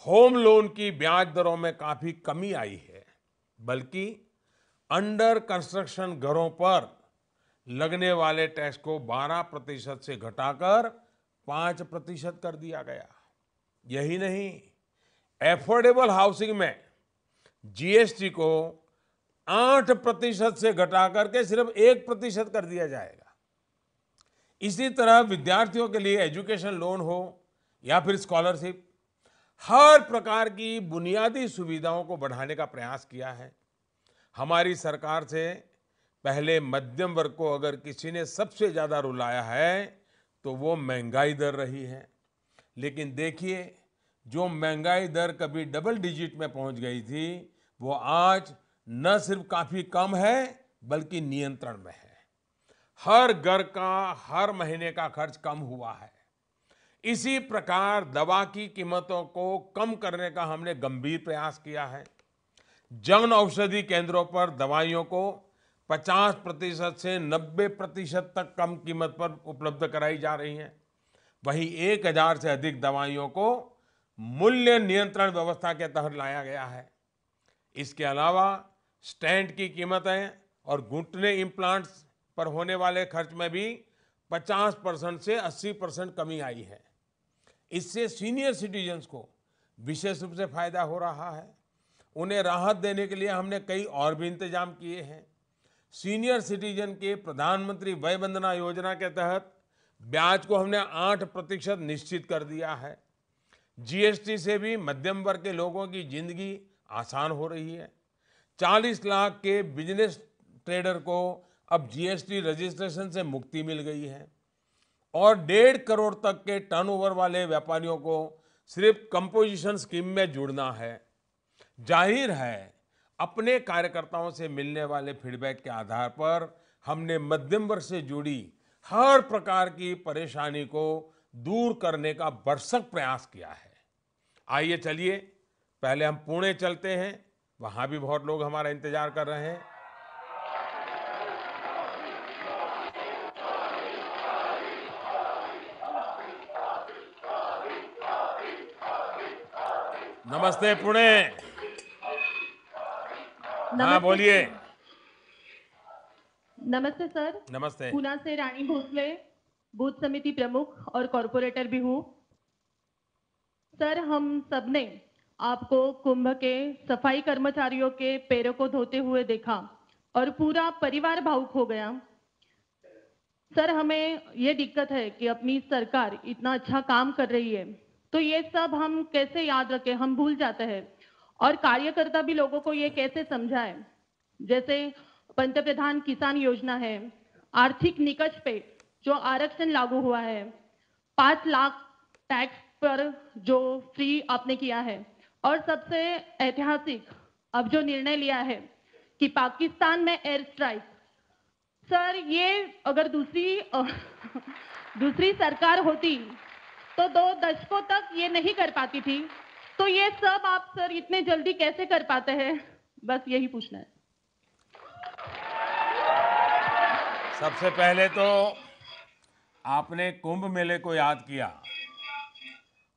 होम लोन की ब्याज दरों में काफ़ी कमी आई है बल्कि अंडर कंस्ट्रक्शन घरों पर लगने वाले टैक्स को 12 प्रतिशत से घटाकर 5 प्रतिशत कर दिया गया यही नहीं एफोर्डेबल हाउसिंग में जीएसटी को आठ प्रतिशत से घटा करके सिर्फ एक प्रतिशत कर दिया जाएगा इसी तरह विद्यार्थियों के लिए एजुकेशन लोन हो या फिर स्कॉलरशिप हर प्रकार की बुनियादी सुविधाओं को बढ़ाने का प्रयास किया है हमारी सरकार से पहले मध्यम वर्ग को अगर किसी ने सबसे ज़्यादा रुलाया है तो वो महंगाई दर रही है लेकिन देखिए जो महंगाई दर कभी डबल डिजिट में पहुंच गई थी वो आज न सिर्फ काफ़ी कम है बल्कि नियंत्रण में है हर घर का हर महीने का खर्च कम हुआ है इसी प्रकार दवा की कीमतों को कम करने का हमने गंभीर प्रयास किया है जन औषधि केंद्रों पर दवाइयों को 50 प्रतिशत से 90 प्रतिशत तक कम कीमत पर उपलब्ध कराई जा रही हैं वहीं 1000 से अधिक दवाइयों को मूल्य नियंत्रण व्यवस्था के तहत लाया गया है इसके अलावा स्टैंड की कीमतें और घुटने इम्प्लांट्स पर होने वाले खर्च में भी 50 परसेंट से 80 परसेंट कमी आई है इससे सीनियर सिटीजन्स को विशेष रूप से फायदा हो रहा है उन्हें राहत देने के लिए हमने कई और भी इंतजाम किए हैं सीनियर सिटीजन के प्रधानमंत्री वय वंदना योजना के तहत ब्याज को हमने आठ प्रतिशत निश्चित कर दिया है जीएसटी से भी मध्यम वर्ग के लोगों की जिंदगी आसान हो रही है 40 लाख के बिजनेस ट्रेडर को अब जीएसटी रजिस्ट्रेशन से मुक्ति मिल गई है और डेढ़ करोड़ तक के टर्नओवर वाले व्यापारियों को सिर्फ कंपोजिशन स्कीम में जुड़ना है जाहिर है अपने कार्यकर्ताओं से मिलने वाले फीडबैक के आधार पर हमने मध्यम वर्ग से जुड़ी हर प्रकार की परेशानी को दूर करने का बरसक प्रयास किया है आइए चलिए पहले हम पुणे चलते हैं वहां भी बहुत लोग हमारा इंतजार कर रहे हैं नमस्ते पुणे हाँ बोलिए नमस्ते सर नमस्ते पुणे से रानी भोसले बूथ समिति प्रमुख और कॉरपोरेटर भी हूँ सर हम सबने आपको कुंभ के सफाई कर्मचारियों के पैरों को धोते हुए देखा और पूरा परिवार भावुक हो गया सर हमें ये दिक्कत है कि अपनी सरकार इतना अच्छा काम कर रही है तो ये सब हम कैसे याद रखें हम भूल जाते हैं और कार्यकर्ता भी लोगों को ये कैसे समझाए जैसे पंत प्रधान किसान योजना है आर्थिक निकट पे जो आरक्षण लागू हुआ है पांच लाख टैक्स पर जो फ्री आपने किया है और सबसे ऐतिहासिक अब जो निर्णय लिया है कि पाकिस्तान में एयर स्ट्राइक सर ये अगर दूसरी *laughs* दूसरी सरकार होती तो दो दशकों तक ये नहीं कर पाती थी तो ये सब आप सर इतने जल्दी कैसे कर पाते हैं बस यही पूछना है सबसे पहले तो आपने कुंभ मेले को याद किया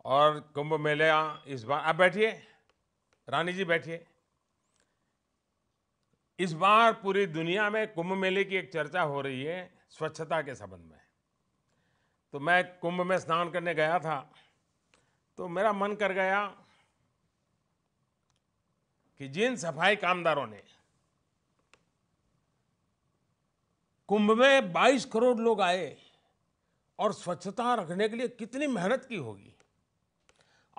और कुंभ मेला इस बार आप बैठिए रानी जी बैठिए इस बार पूरी दुनिया में कुंभ मेले की एक चर्चा हो रही है स्वच्छता के संबंध में तो मैं कुंभ में स्नान करने गया था तो मेरा मन कर गया कि जिन सफाई कामदारों ने कुंभ में 22 करोड़ लोग आए और स्वच्छता रखने के लिए कितनी मेहनत की होगी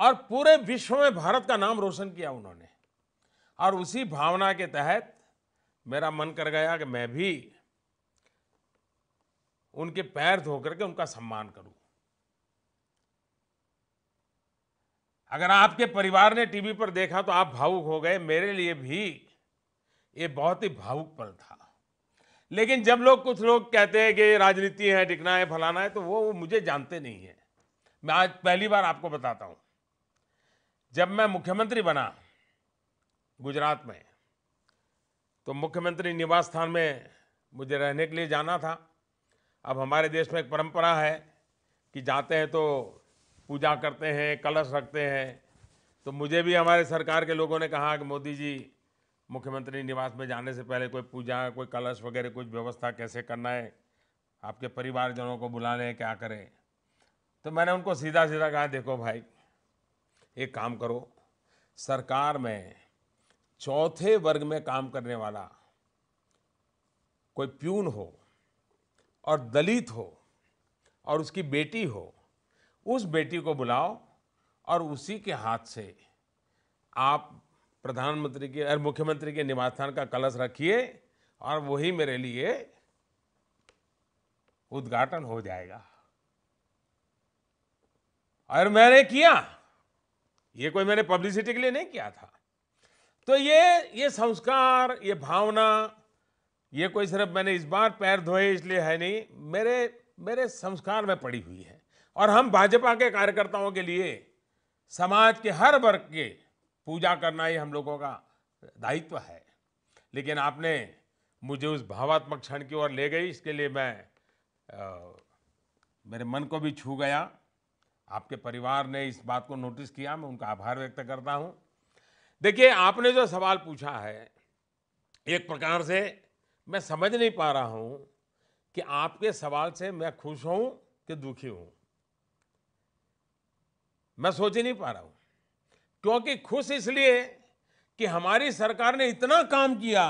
और पूरे विश्व में भारत का नाम रोशन किया उन्होंने और उसी भावना के तहत मेरा मन कर गया कि मैं भी उनके पैर धोकर के उनका सम्मान करूं अगर आपके परिवार ने टीवी पर देखा तो आप भावुक हो गए मेरे लिए भी ये बहुत ही भावुक पल था लेकिन जब लोग कुछ लोग कहते हैं कि राजनीति है टिकना है फलाना है तो वो, वो मुझे जानते नहीं है मैं आज पहली बार आपको बताता हूँ जब मैं मुख्यमंत्री बना गुजरात में तो मुख्यमंत्री निवास स्थान में मुझे रहने के लिए जाना था अब हमारे देश में एक परंपरा है कि जाते हैं तो पूजा करते हैं कलश रखते हैं तो मुझे भी हमारे सरकार के लोगों ने कहा कि मोदी जी मुख्यमंत्री निवास में जाने से पहले कोई पूजा कोई कलश वगैरह कुछ व्यवस्था कैसे करना है आपके परिवारजनों को बुला लें क्या करें तो मैंने उनको सीधा सीधा कहा देखो भाई एक काम करो सरकार में चौथे वर्ग में काम करने वाला कोई प्यून हो और दलित हो और उसकी बेटी हो उस बेटी को बुलाओ और उसी के हाथ से आप प्रधानमंत्री के और मुख्यमंत्री के निवास स्थान का कलश रखिए और वही मेरे लिए उद्घाटन हो जाएगा और मैंने किया ये कोई मैंने पब्लिसिटी के लिए नहीं किया था तो ये ये संस्कार ये भावना ये कोई सिर्फ मैंने इस बार पैर धोए इसलिए है नहीं मेरे मेरे संस्कार में पड़ी हुई है और हम भाजपा के कार्यकर्ताओं के लिए समाज के हर वर्ग के पूजा करना ही हम लोगों का दायित्व है लेकिन आपने मुझे उस भावात्मक क्षण की ओर ले गई इसके लिए मैं आ, मेरे मन को भी छू गया आपके परिवार ने इस बात को नोटिस किया मैं उनका आभार व्यक्त करता हूं देखिए आपने जो सवाल पूछा है एक प्रकार से मैं समझ नहीं पा रहा हूं कि आपके सवाल से मैं खुश हूं कि दुखी हूं मैं सोच ही नहीं पा रहा हूं क्योंकि खुश इसलिए कि हमारी सरकार ने इतना काम किया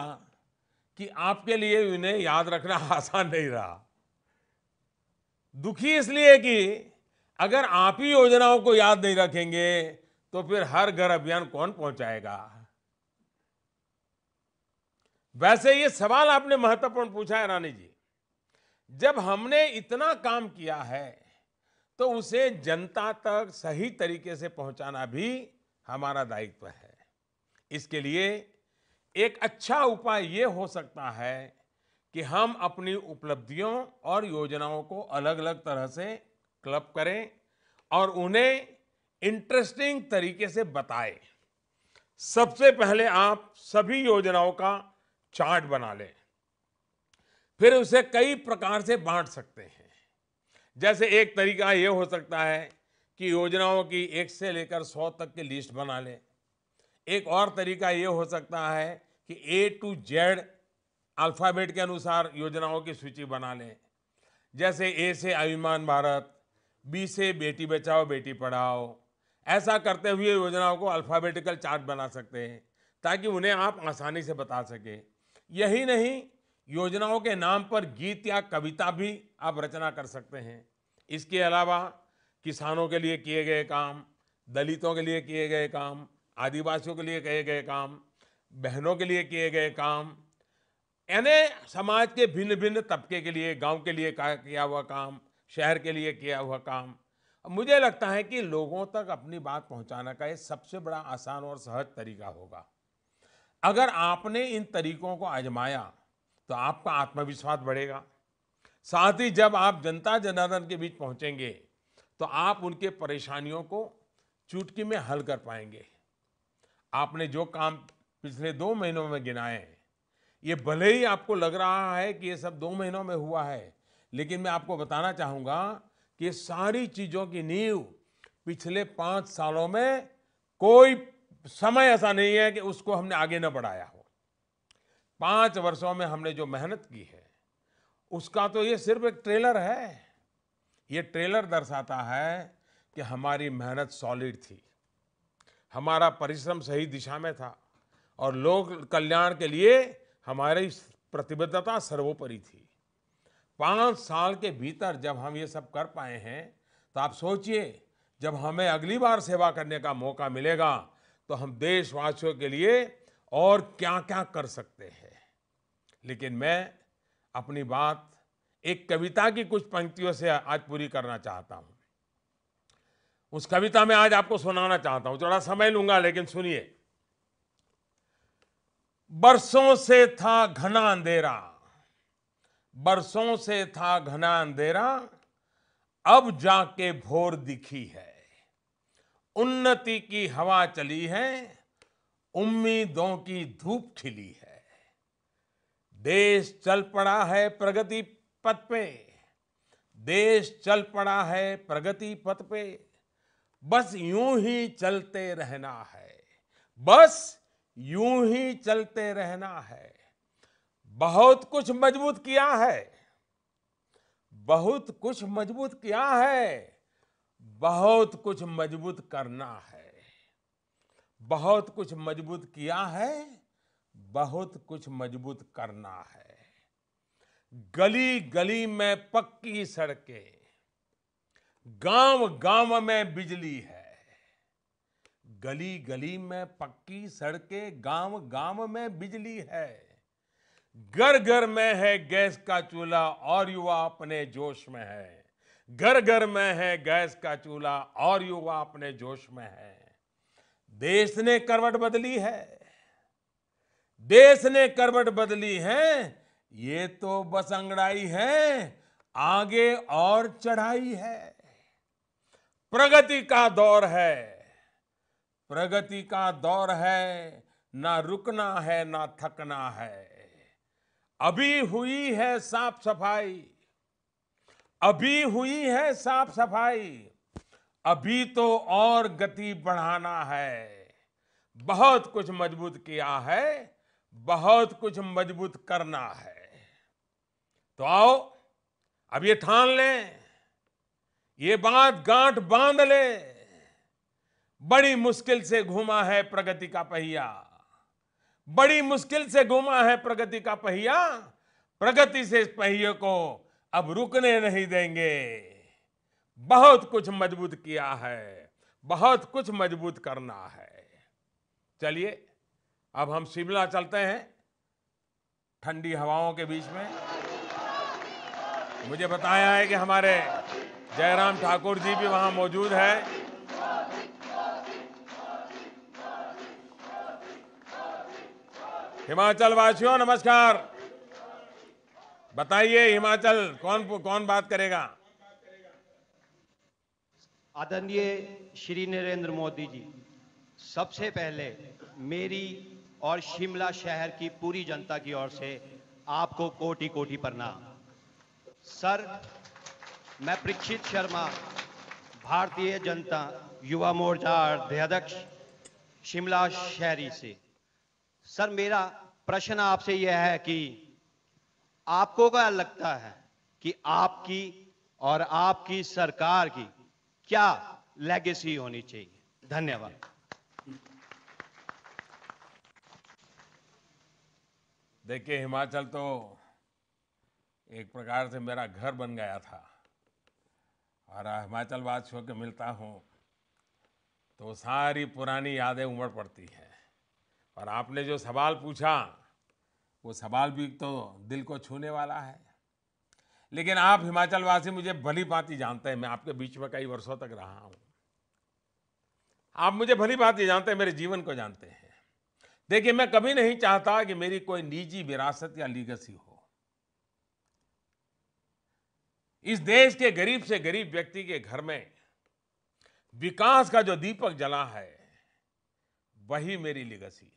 कि आपके लिए उन्हें याद रखना *laughs* आसान नहीं रहा दुखी इसलिए कि अगर आप ही योजनाओं को याद नहीं रखेंगे तो फिर हर घर अभियान कौन पहुंचाएगा वैसे ये सवाल आपने महत्वपूर्ण पूछा है रानी जी जब हमने इतना काम किया है तो उसे जनता तक सही तरीके से पहुंचाना भी हमारा दायित्व है इसके लिए एक अच्छा उपाय ये हो सकता है कि हम अपनी उपलब्धियों और योजनाओं को अलग अलग तरह से क्लब करें और उन्हें इंटरेस्टिंग तरीके से बताएं। सबसे पहले आप सभी योजनाओं का चार्ट बना लें फिर उसे कई प्रकार से बांट सकते हैं जैसे एक तरीका यह हो सकता है कि योजनाओं की एक से लेकर सौ तक की लिस्ट बना लें एक और तरीका ये हो सकता है कि ए टू जेड अल्फ़ाबेट के अनुसार योजनाओं की सूची बना लें जैसे ए से आयुष्मान भारत बी से बेटी बचाओ बेटी पढ़ाओ ऐसा करते हुए योजनाओं को अल्फ़ाबेटिकल चार्ट बना सकते हैं ताकि उन्हें आप आसानी से बता सके यही नहीं योजनाओं के नाम पर गीत या कविता भी आप रचना कर सकते हैं इसके अलावा किसानों के लिए किए गए काम दलितों के लिए किए गए काम आदिवासियों के लिए किए गए काम बहनों के लिए किए गए काम यानी समाज के भिन्न भिन्न तबके के लिए गांव के लिए किया हुआ काम शहर के लिए किया हुआ काम मुझे लगता है कि लोगों तक अपनी बात पहुंचाने का ये सबसे बड़ा आसान और सहज तरीका होगा अगर आपने इन तरीकों को आजमाया तो आपका आत्मविश्वास बढ़ेगा साथ ही जब आप जनता जनार्दन के बीच पहुंचेंगे तो आप उनके परेशानियों को चुटकी में हल कर पाएंगे आपने जो काम पिछले दो महीनों में गिनाए ये भले ही आपको लग रहा है कि ये सब दो महीनों में हुआ है लेकिन मैं आपको बताना चाहूँगा कि सारी चीज़ों की नींव पिछले पाँच सालों में कोई समय ऐसा नहीं है कि उसको हमने आगे न बढ़ाया हो पाँच वर्षों में हमने जो मेहनत की है उसका तो ये सिर्फ एक ट्रेलर है ये ट्रेलर दर्शाता है कि हमारी मेहनत सॉलिड थी हमारा परिश्रम सही दिशा में था और लोक कल्याण के लिए हमारी प्रतिबद्धता सर्वोपरि थी पाँच साल के भीतर जब हम ये सब कर पाए हैं तो आप सोचिए जब हमें अगली बार सेवा करने का मौका मिलेगा तो हम देशवासियों के लिए और क्या क्या कर सकते हैं लेकिन मैं अपनी बात एक कविता की कुछ पंक्तियों से आज पूरी करना चाहता हूं उस कविता में आज आपको सुनाना चाहता हूं थोड़ा समय लूंगा लेकिन सुनिए बरसों से था घना अंधेरा बरसों से था घना अंधेरा अब जाके भोर दिखी है उन्नति की हवा चली है उम्मीदों की धूप खिली है देश चल पड़ा है प्रगति पथ पे देश चल पड़ा है प्रगति पथ पे बस यूं ही चलते रहना है बस यूं ही चलते रहना है बहुत कुछ मजबूत किया है बहुत कुछ मजबूत किया है बहुत कुछ मजबूत करना है बहुत कुछ मजबूत किया है बहुत कुछ मजबूत करना है गली गली में पक्की सड़कें गांव गांव में बिजली है गली गली में पक्की सड़कें गांव गांव में बिजली है घर घर में है गैस का चूल्हा और युवा अपने जोश में है घर घर में है गैस का चूल्हा और युवा अपने जोश में है देश ने करवट बदली है देश ने करवट बदली है ये तो बस अंगड़ाई है आगे और चढ़ाई है प्रगति का दौर है प्रगति का दौर है ना रुकना है ना थकना है अभी हुई है साफ सफाई अभी हुई है साफ सफाई अभी तो और गति बढ़ाना है बहुत कुछ मजबूत किया है बहुत कुछ मजबूत करना है तो आओ अब ये ठान लें ये बात गांठ बांध ले बड़ी मुश्किल से घूमा है प्रगति का पहिया बड़ी मुश्किल से घूमा है प्रगति का पहिया प्रगति से इस पहिए को अब रुकने नहीं देंगे बहुत कुछ मजबूत किया है बहुत कुछ मजबूत करना है चलिए अब हम शिमला चलते हैं ठंडी हवाओं के बीच में मुझे बताया है कि हमारे जयराम ठाकुर जी भी वहां मौजूद है हिमाचल वासियों नमस्कार बताइए हिमाचल कौन कौन बात करेगा आदरणीय श्री नरेंद्र मोदी जी सबसे पहले मेरी और शिमला शहर की पूरी जनता की ओर से आपको कोटि कोटि प्रणाम सर मैं प्रक्षित शर्मा भारतीय जनता युवा मोर्चा अध्यक्ष शिमला शहरी से सर मेरा प्रश्न आपसे यह है कि आपको क्या लगता है कि आपकी और आपकी सरकार की क्या लेगेसी होनी चाहिए धन्यवाद देखिए हिमाचल तो एक प्रकार से मेरा घर बन गया था और हिमाचल वासियों के मिलता हूँ तो सारी पुरानी यादें उमड़ पड़ती हैं और आपने जो सवाल पूछा वो सवाल भी तो दिल को छूने वाला है लेकिन आप हिमाचलवासी मुझे भली भांति जानते हैं मैं आपके बीच में कई वर्षों तक रहा हूं आप मुझे भली भांति जानते हैं मेरे जीवन को जानते हैं देखिए मैं कभी नहीं चाहता कि मेरी कोई निजी विरासत या लीगसी हो इस देश के गरीब से गरीब व्यक्ति के घर में विकास का जो दीपक जला है वही मेरी लिगसी है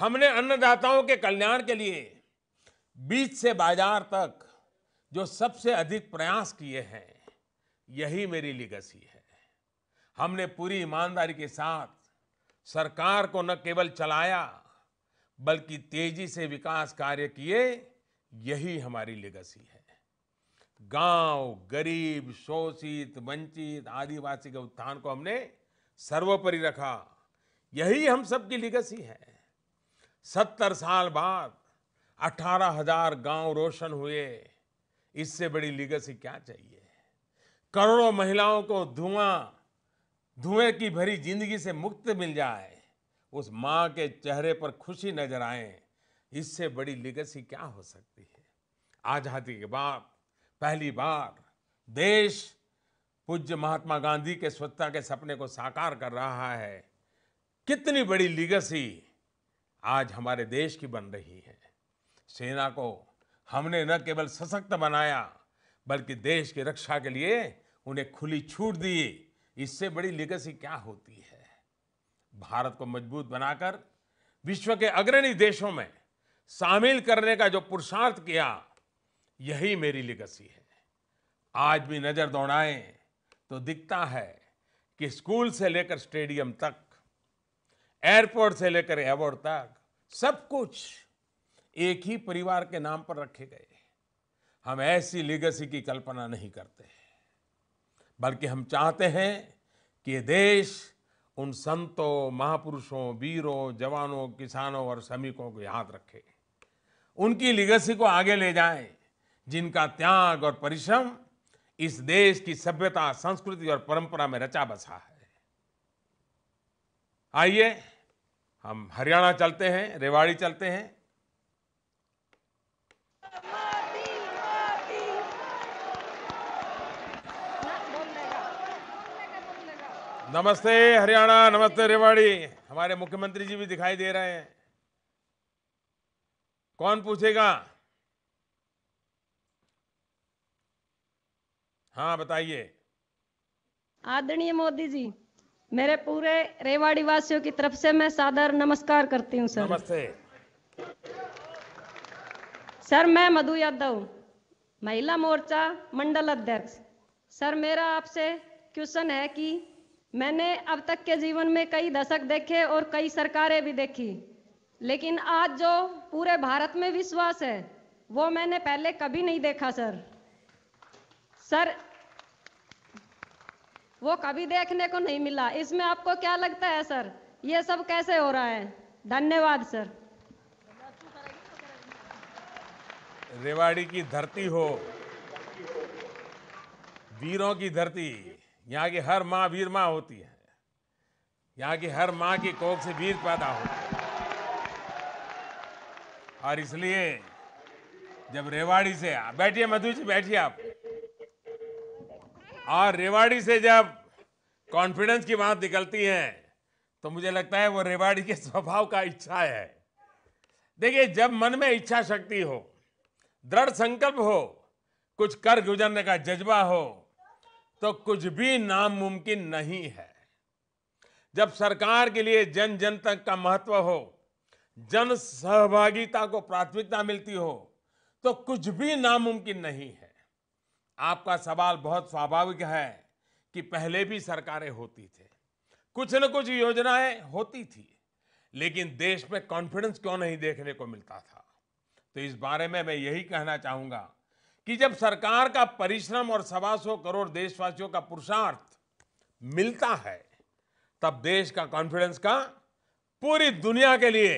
हमने अन्नदाताओं के कल्याण के लिए बीच से बाजार तक जो सबसे अधिक प्रयास किए हैं यही मेरी लिगसी है हमने पूरी ईमानदारी के साथ सरकार को न केवल चलाया बल्कि तेजी से विकास कार्य किए यही हमारी लिगसी है गांव, गरीब शोषित वंचित आदिवासी के उत्थान को हमने सर्वोपरि रखा यही हम सबकी लिगसी है सत्तर साल बाद अठारह हजार गांव रोशन हुए इससे बड़ी लीगसी क्या चाहिए करोड़ों महिलाओं को धुआं धुएं की भरी जिंदगी से मुक्त मिल जाए उस माँ के चेहरे पर खुशी नजर आए इससे बड़ी लिगसी क्या हो सकती है आज़ादी के बाद पहली बार देश पूज्य महात्मा गांधी के स्वच्छता के सपने को साकार कर रहा है कितनी बड़ी लिगसी आज हमारे देश की बन रही है सेना को हमने न केवल सशक्त बनाया बल्कि देश की रक्षा के लिए उन्हें खुली छूट दी इससे बड़ी लिगसी क्या होती है भारत को मजबूत बनाकर विश्व के अग्रणी देशों में शामिल करने का जो पुरुषार्थ किया यही मेरी लिगसी है आज भी नज़र दौड़ाएं तो दिखता है कि स्कूल से लेकर स्टेडियम तक एयरपोर्ट से लेकर एवॉर्ड तक सब कुछ एक ही परिवार के नाम पर रखे गए हम ऐसी लीगसी की कल्पना नहीं करते बल्कि हम चाहते हैं कि ये देश उन संतों महापुरुषों वीरों जवानों किसानों और श्रमिकों को याद रखे उनकी लिगसी को आगे ले जाए जिनका त्याग और परिश्रम इस देश की सभ्यता संस्कृति और परंपरा में रचा बसा है आइए हम हरियाणा चलते हैं रेवाड़ी चलते हैं नमस्ते हरियाणा नमस्ते रेवाड़ी हमारे मुख्यमंत्री जी भी दिखाई दे रहे हैं कौन पूछेगा हाँ बताइए आदरणीय मोदी जी मेरे पूरे रेवाड़ी वासियों की तरफ से मैं सादर नमस्कार करती हूँ सर नमस्ते सर मैं मधु यादव महिला मोर्चा मंडल अध्यक्ष सर मेरा आपसे क्वेश्चन है कि मैंने अब तक के जीवन में कई दशक देखे और कई सरकारें भी देखी लेकिन आज जो पूरे भारत में विश्वास है वो मैंने पहले कभी नहीं देखा सर सर वो कभी देखने को नहीं मिला इसमें आपको क्या लगता है सर ये सब कैसे हो रहा है धन्यवाद सर रेवाड़ी की धरती हो वीरों की धरती यहाँ की हर माँ वीर माँ होती है यहाँ की हर माँ की कोख से वीर पैदा होते हैं और इसलिए जब रेवाड़ी से बैठिए मधु जी बैठिए आप और रेवाड़ी से जब कॉन्फिडेंस की बात निकलती है तो मुझे लगता है वो रेवाड़ी के *laughs* स्वभाव का इच्छा है देखिए जब मन में इच्छा शक्ति हो दृढ़ संकल्प हो कुछ कर गुजरने का जज्बा हो तो कुछ भी नामुमकिन नहीं है जब सरकार के लिए जन जन तक का महत्व हो जन सहभागिता को प्राथमिकता मिलती हो तो कुछ भी नामुमकिन नहीं है आपका सवाल बहुत स्वाभाविक है कि पहले भी सरकारें होती थे कुछ न कुछ योजनाएं होती थी लेकिन देश में कॉन्फिडेंस क्यों नहीं देखने को मिलता था तो इस बारे में मैं यही कहना चाहूंगा कि जब सरकार का परिश्रम और सवा सौ करोड़ देशवासियों का पुरुषार्थ मिलता है तब देश का कॉन्फिडेंस का पूरी दुनिया के लिए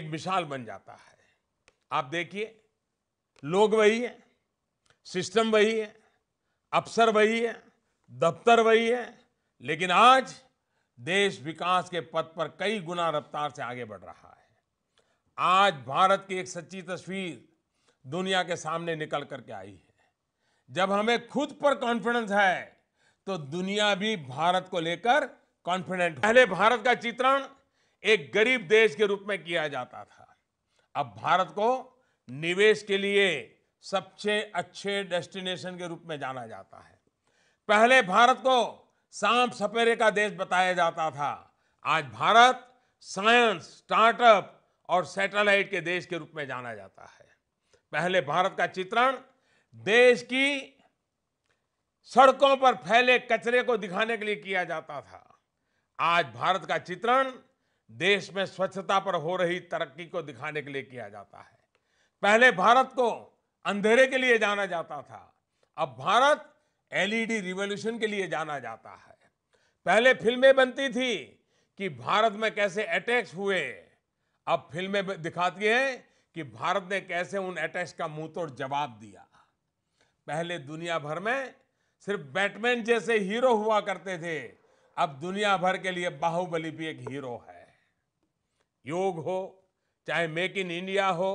एक मिसाल बन जाता है आप देखिए लोग वही है सिस्टम वही है अफसर वही है दफ्तर वही है लेकिन आज देश विकास के पथ पर कई गुना रफ्तार से आगे बढ़ रहा है आज भारत की एक सच्ची तस्वीर दुनिया के सामने निकल करके आई है जब हमें खुद पर कॉन्फिडेंस है तो दुनिया भी भारत को लेकर कॉन्फिडेंट पहले भारत का चित्रण एक गरीब देश के रूप में किया जाता था अब भारत को निवेश के लिए सबसे अच्छे डेस्टिनेशन के रूप में जाना जाता है पहले भारत को सांप सपेरे का देश बताया जाता था आज भारत साइंस स्टार्टअप और सैटेलाइट के देश के रूप में जाना जाता है पहले भारत का चित्रण देश की सड़कों पर फैले कचरे को दिखाने के लिए किया जाता था आज भारत का चित्रण देश में स्वच्छता पर हो रही तरक्की को दिखाने के लिए किया जाता है पहले भारत को अंधेरे के लिए जाना जाता था अब भारत एलईडी रिवॉल्यूशन e के लिए जाना जाता है पहले फिल्में बनती थी कि भारत में कैसे अटैक्स हुए अब फिल्में दिखाती हैं कि भारत ने कैसे उन अटैक्स का मुंह तोड़ जवाब दिया पहले दुनिया भर में सिर्फ बैटमैन जैसे हीरो हुआ करते थे अब दुनिया भर के लिए बाहुबली भी एक हीरो है योग हो चाहे मेक इन इंडिया हो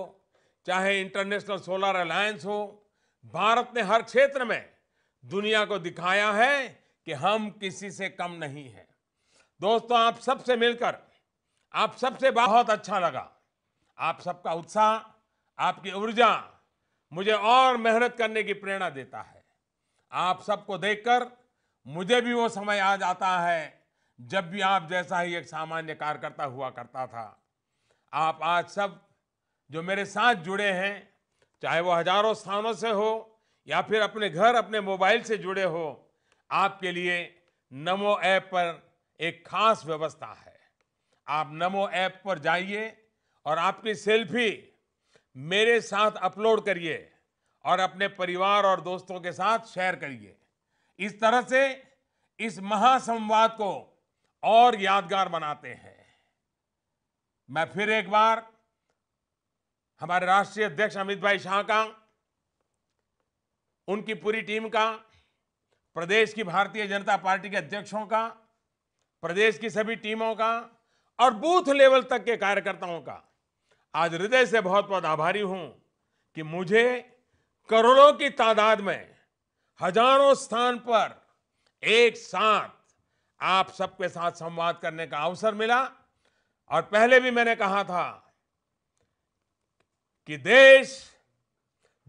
चाहे इंटरनेशनल सोलर अलायंस हो भारत ने हर क्षेत्र में दुनिया को दिखाया है कि हम किसी से कम नहीं हैं दोस्तों आप सबसे मिलकर आप सबसे बहुत अच्छा लगा आप सबका उत्साह आपकी ऊर्जा मुझे और मेहनत करने की प्रेरणा देता है आप सबको देखकर मुझे भी वो समय आ जाता है जब भी आप जैसा ही एक सामान्य कार्यकर्ता हुआ करता था आप आज सब जो मेरे साथ जुड़े हैं चाहे वो हजारों स्थानों से हो या फिर अपने घर अपने मोबाइल से जुड़े हो आपके लिए नमो ऐप पर एक खास व्यवस्था है आप नमो ऐप पर जाइए और आपकी सेल्फी मेरे साथ अपलोड करिए और अपने परिवार और दोस्तों के साथ शेयर करिए इस तरह से इस महासंवाद को और यादगार बनाते हैं मैं फिर एक बार हमारे राष्ट्रीय अध्यक्ष अमित भाई शाह का उनकी पूरी टीम का प्रदेश की भारतीय जनता पार्टी के अध्यक्षों का प्रदेश की सभी टीमों का और बूथ लेवल तक के कार्यकर्ताओं का आज हृदय से बहुत बहुत आभारी हूं कि मुझे करोड़ों की तादाद में हजारों स्थान पर एक साथ आप सबके साथ संवाद करने का अवसर मिला और पहले भी मैंने कहा था कि देश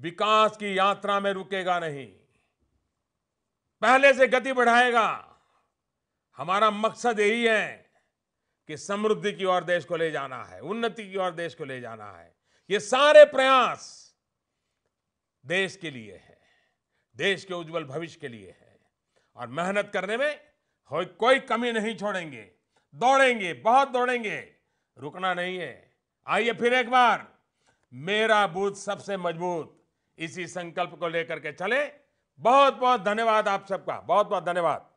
विकास की यात्रा में रुकेगा नहीं पहले से गति बढ़ाएगा हमारा मकसद यही है कि समृद्धि की ओर देश को ले जाना है उन्नति की ओर देश को ले जाना है ये सारे प्रयास देश के लिए है देश के उज्जवल भविष्य के लिए है और मेहनत करने में कोई कमी नहीं छोड़ेंगे दौड़ेंगे बहुत दौड़ेंगे रुकना नहीं है आइए फिर एक बार मेरा बूथ सबसे मजबूत इसी संकल्प को लेकर के चले बहुत बहुत धन्यवाद आप सबका बहुत बहुत धन्यवाद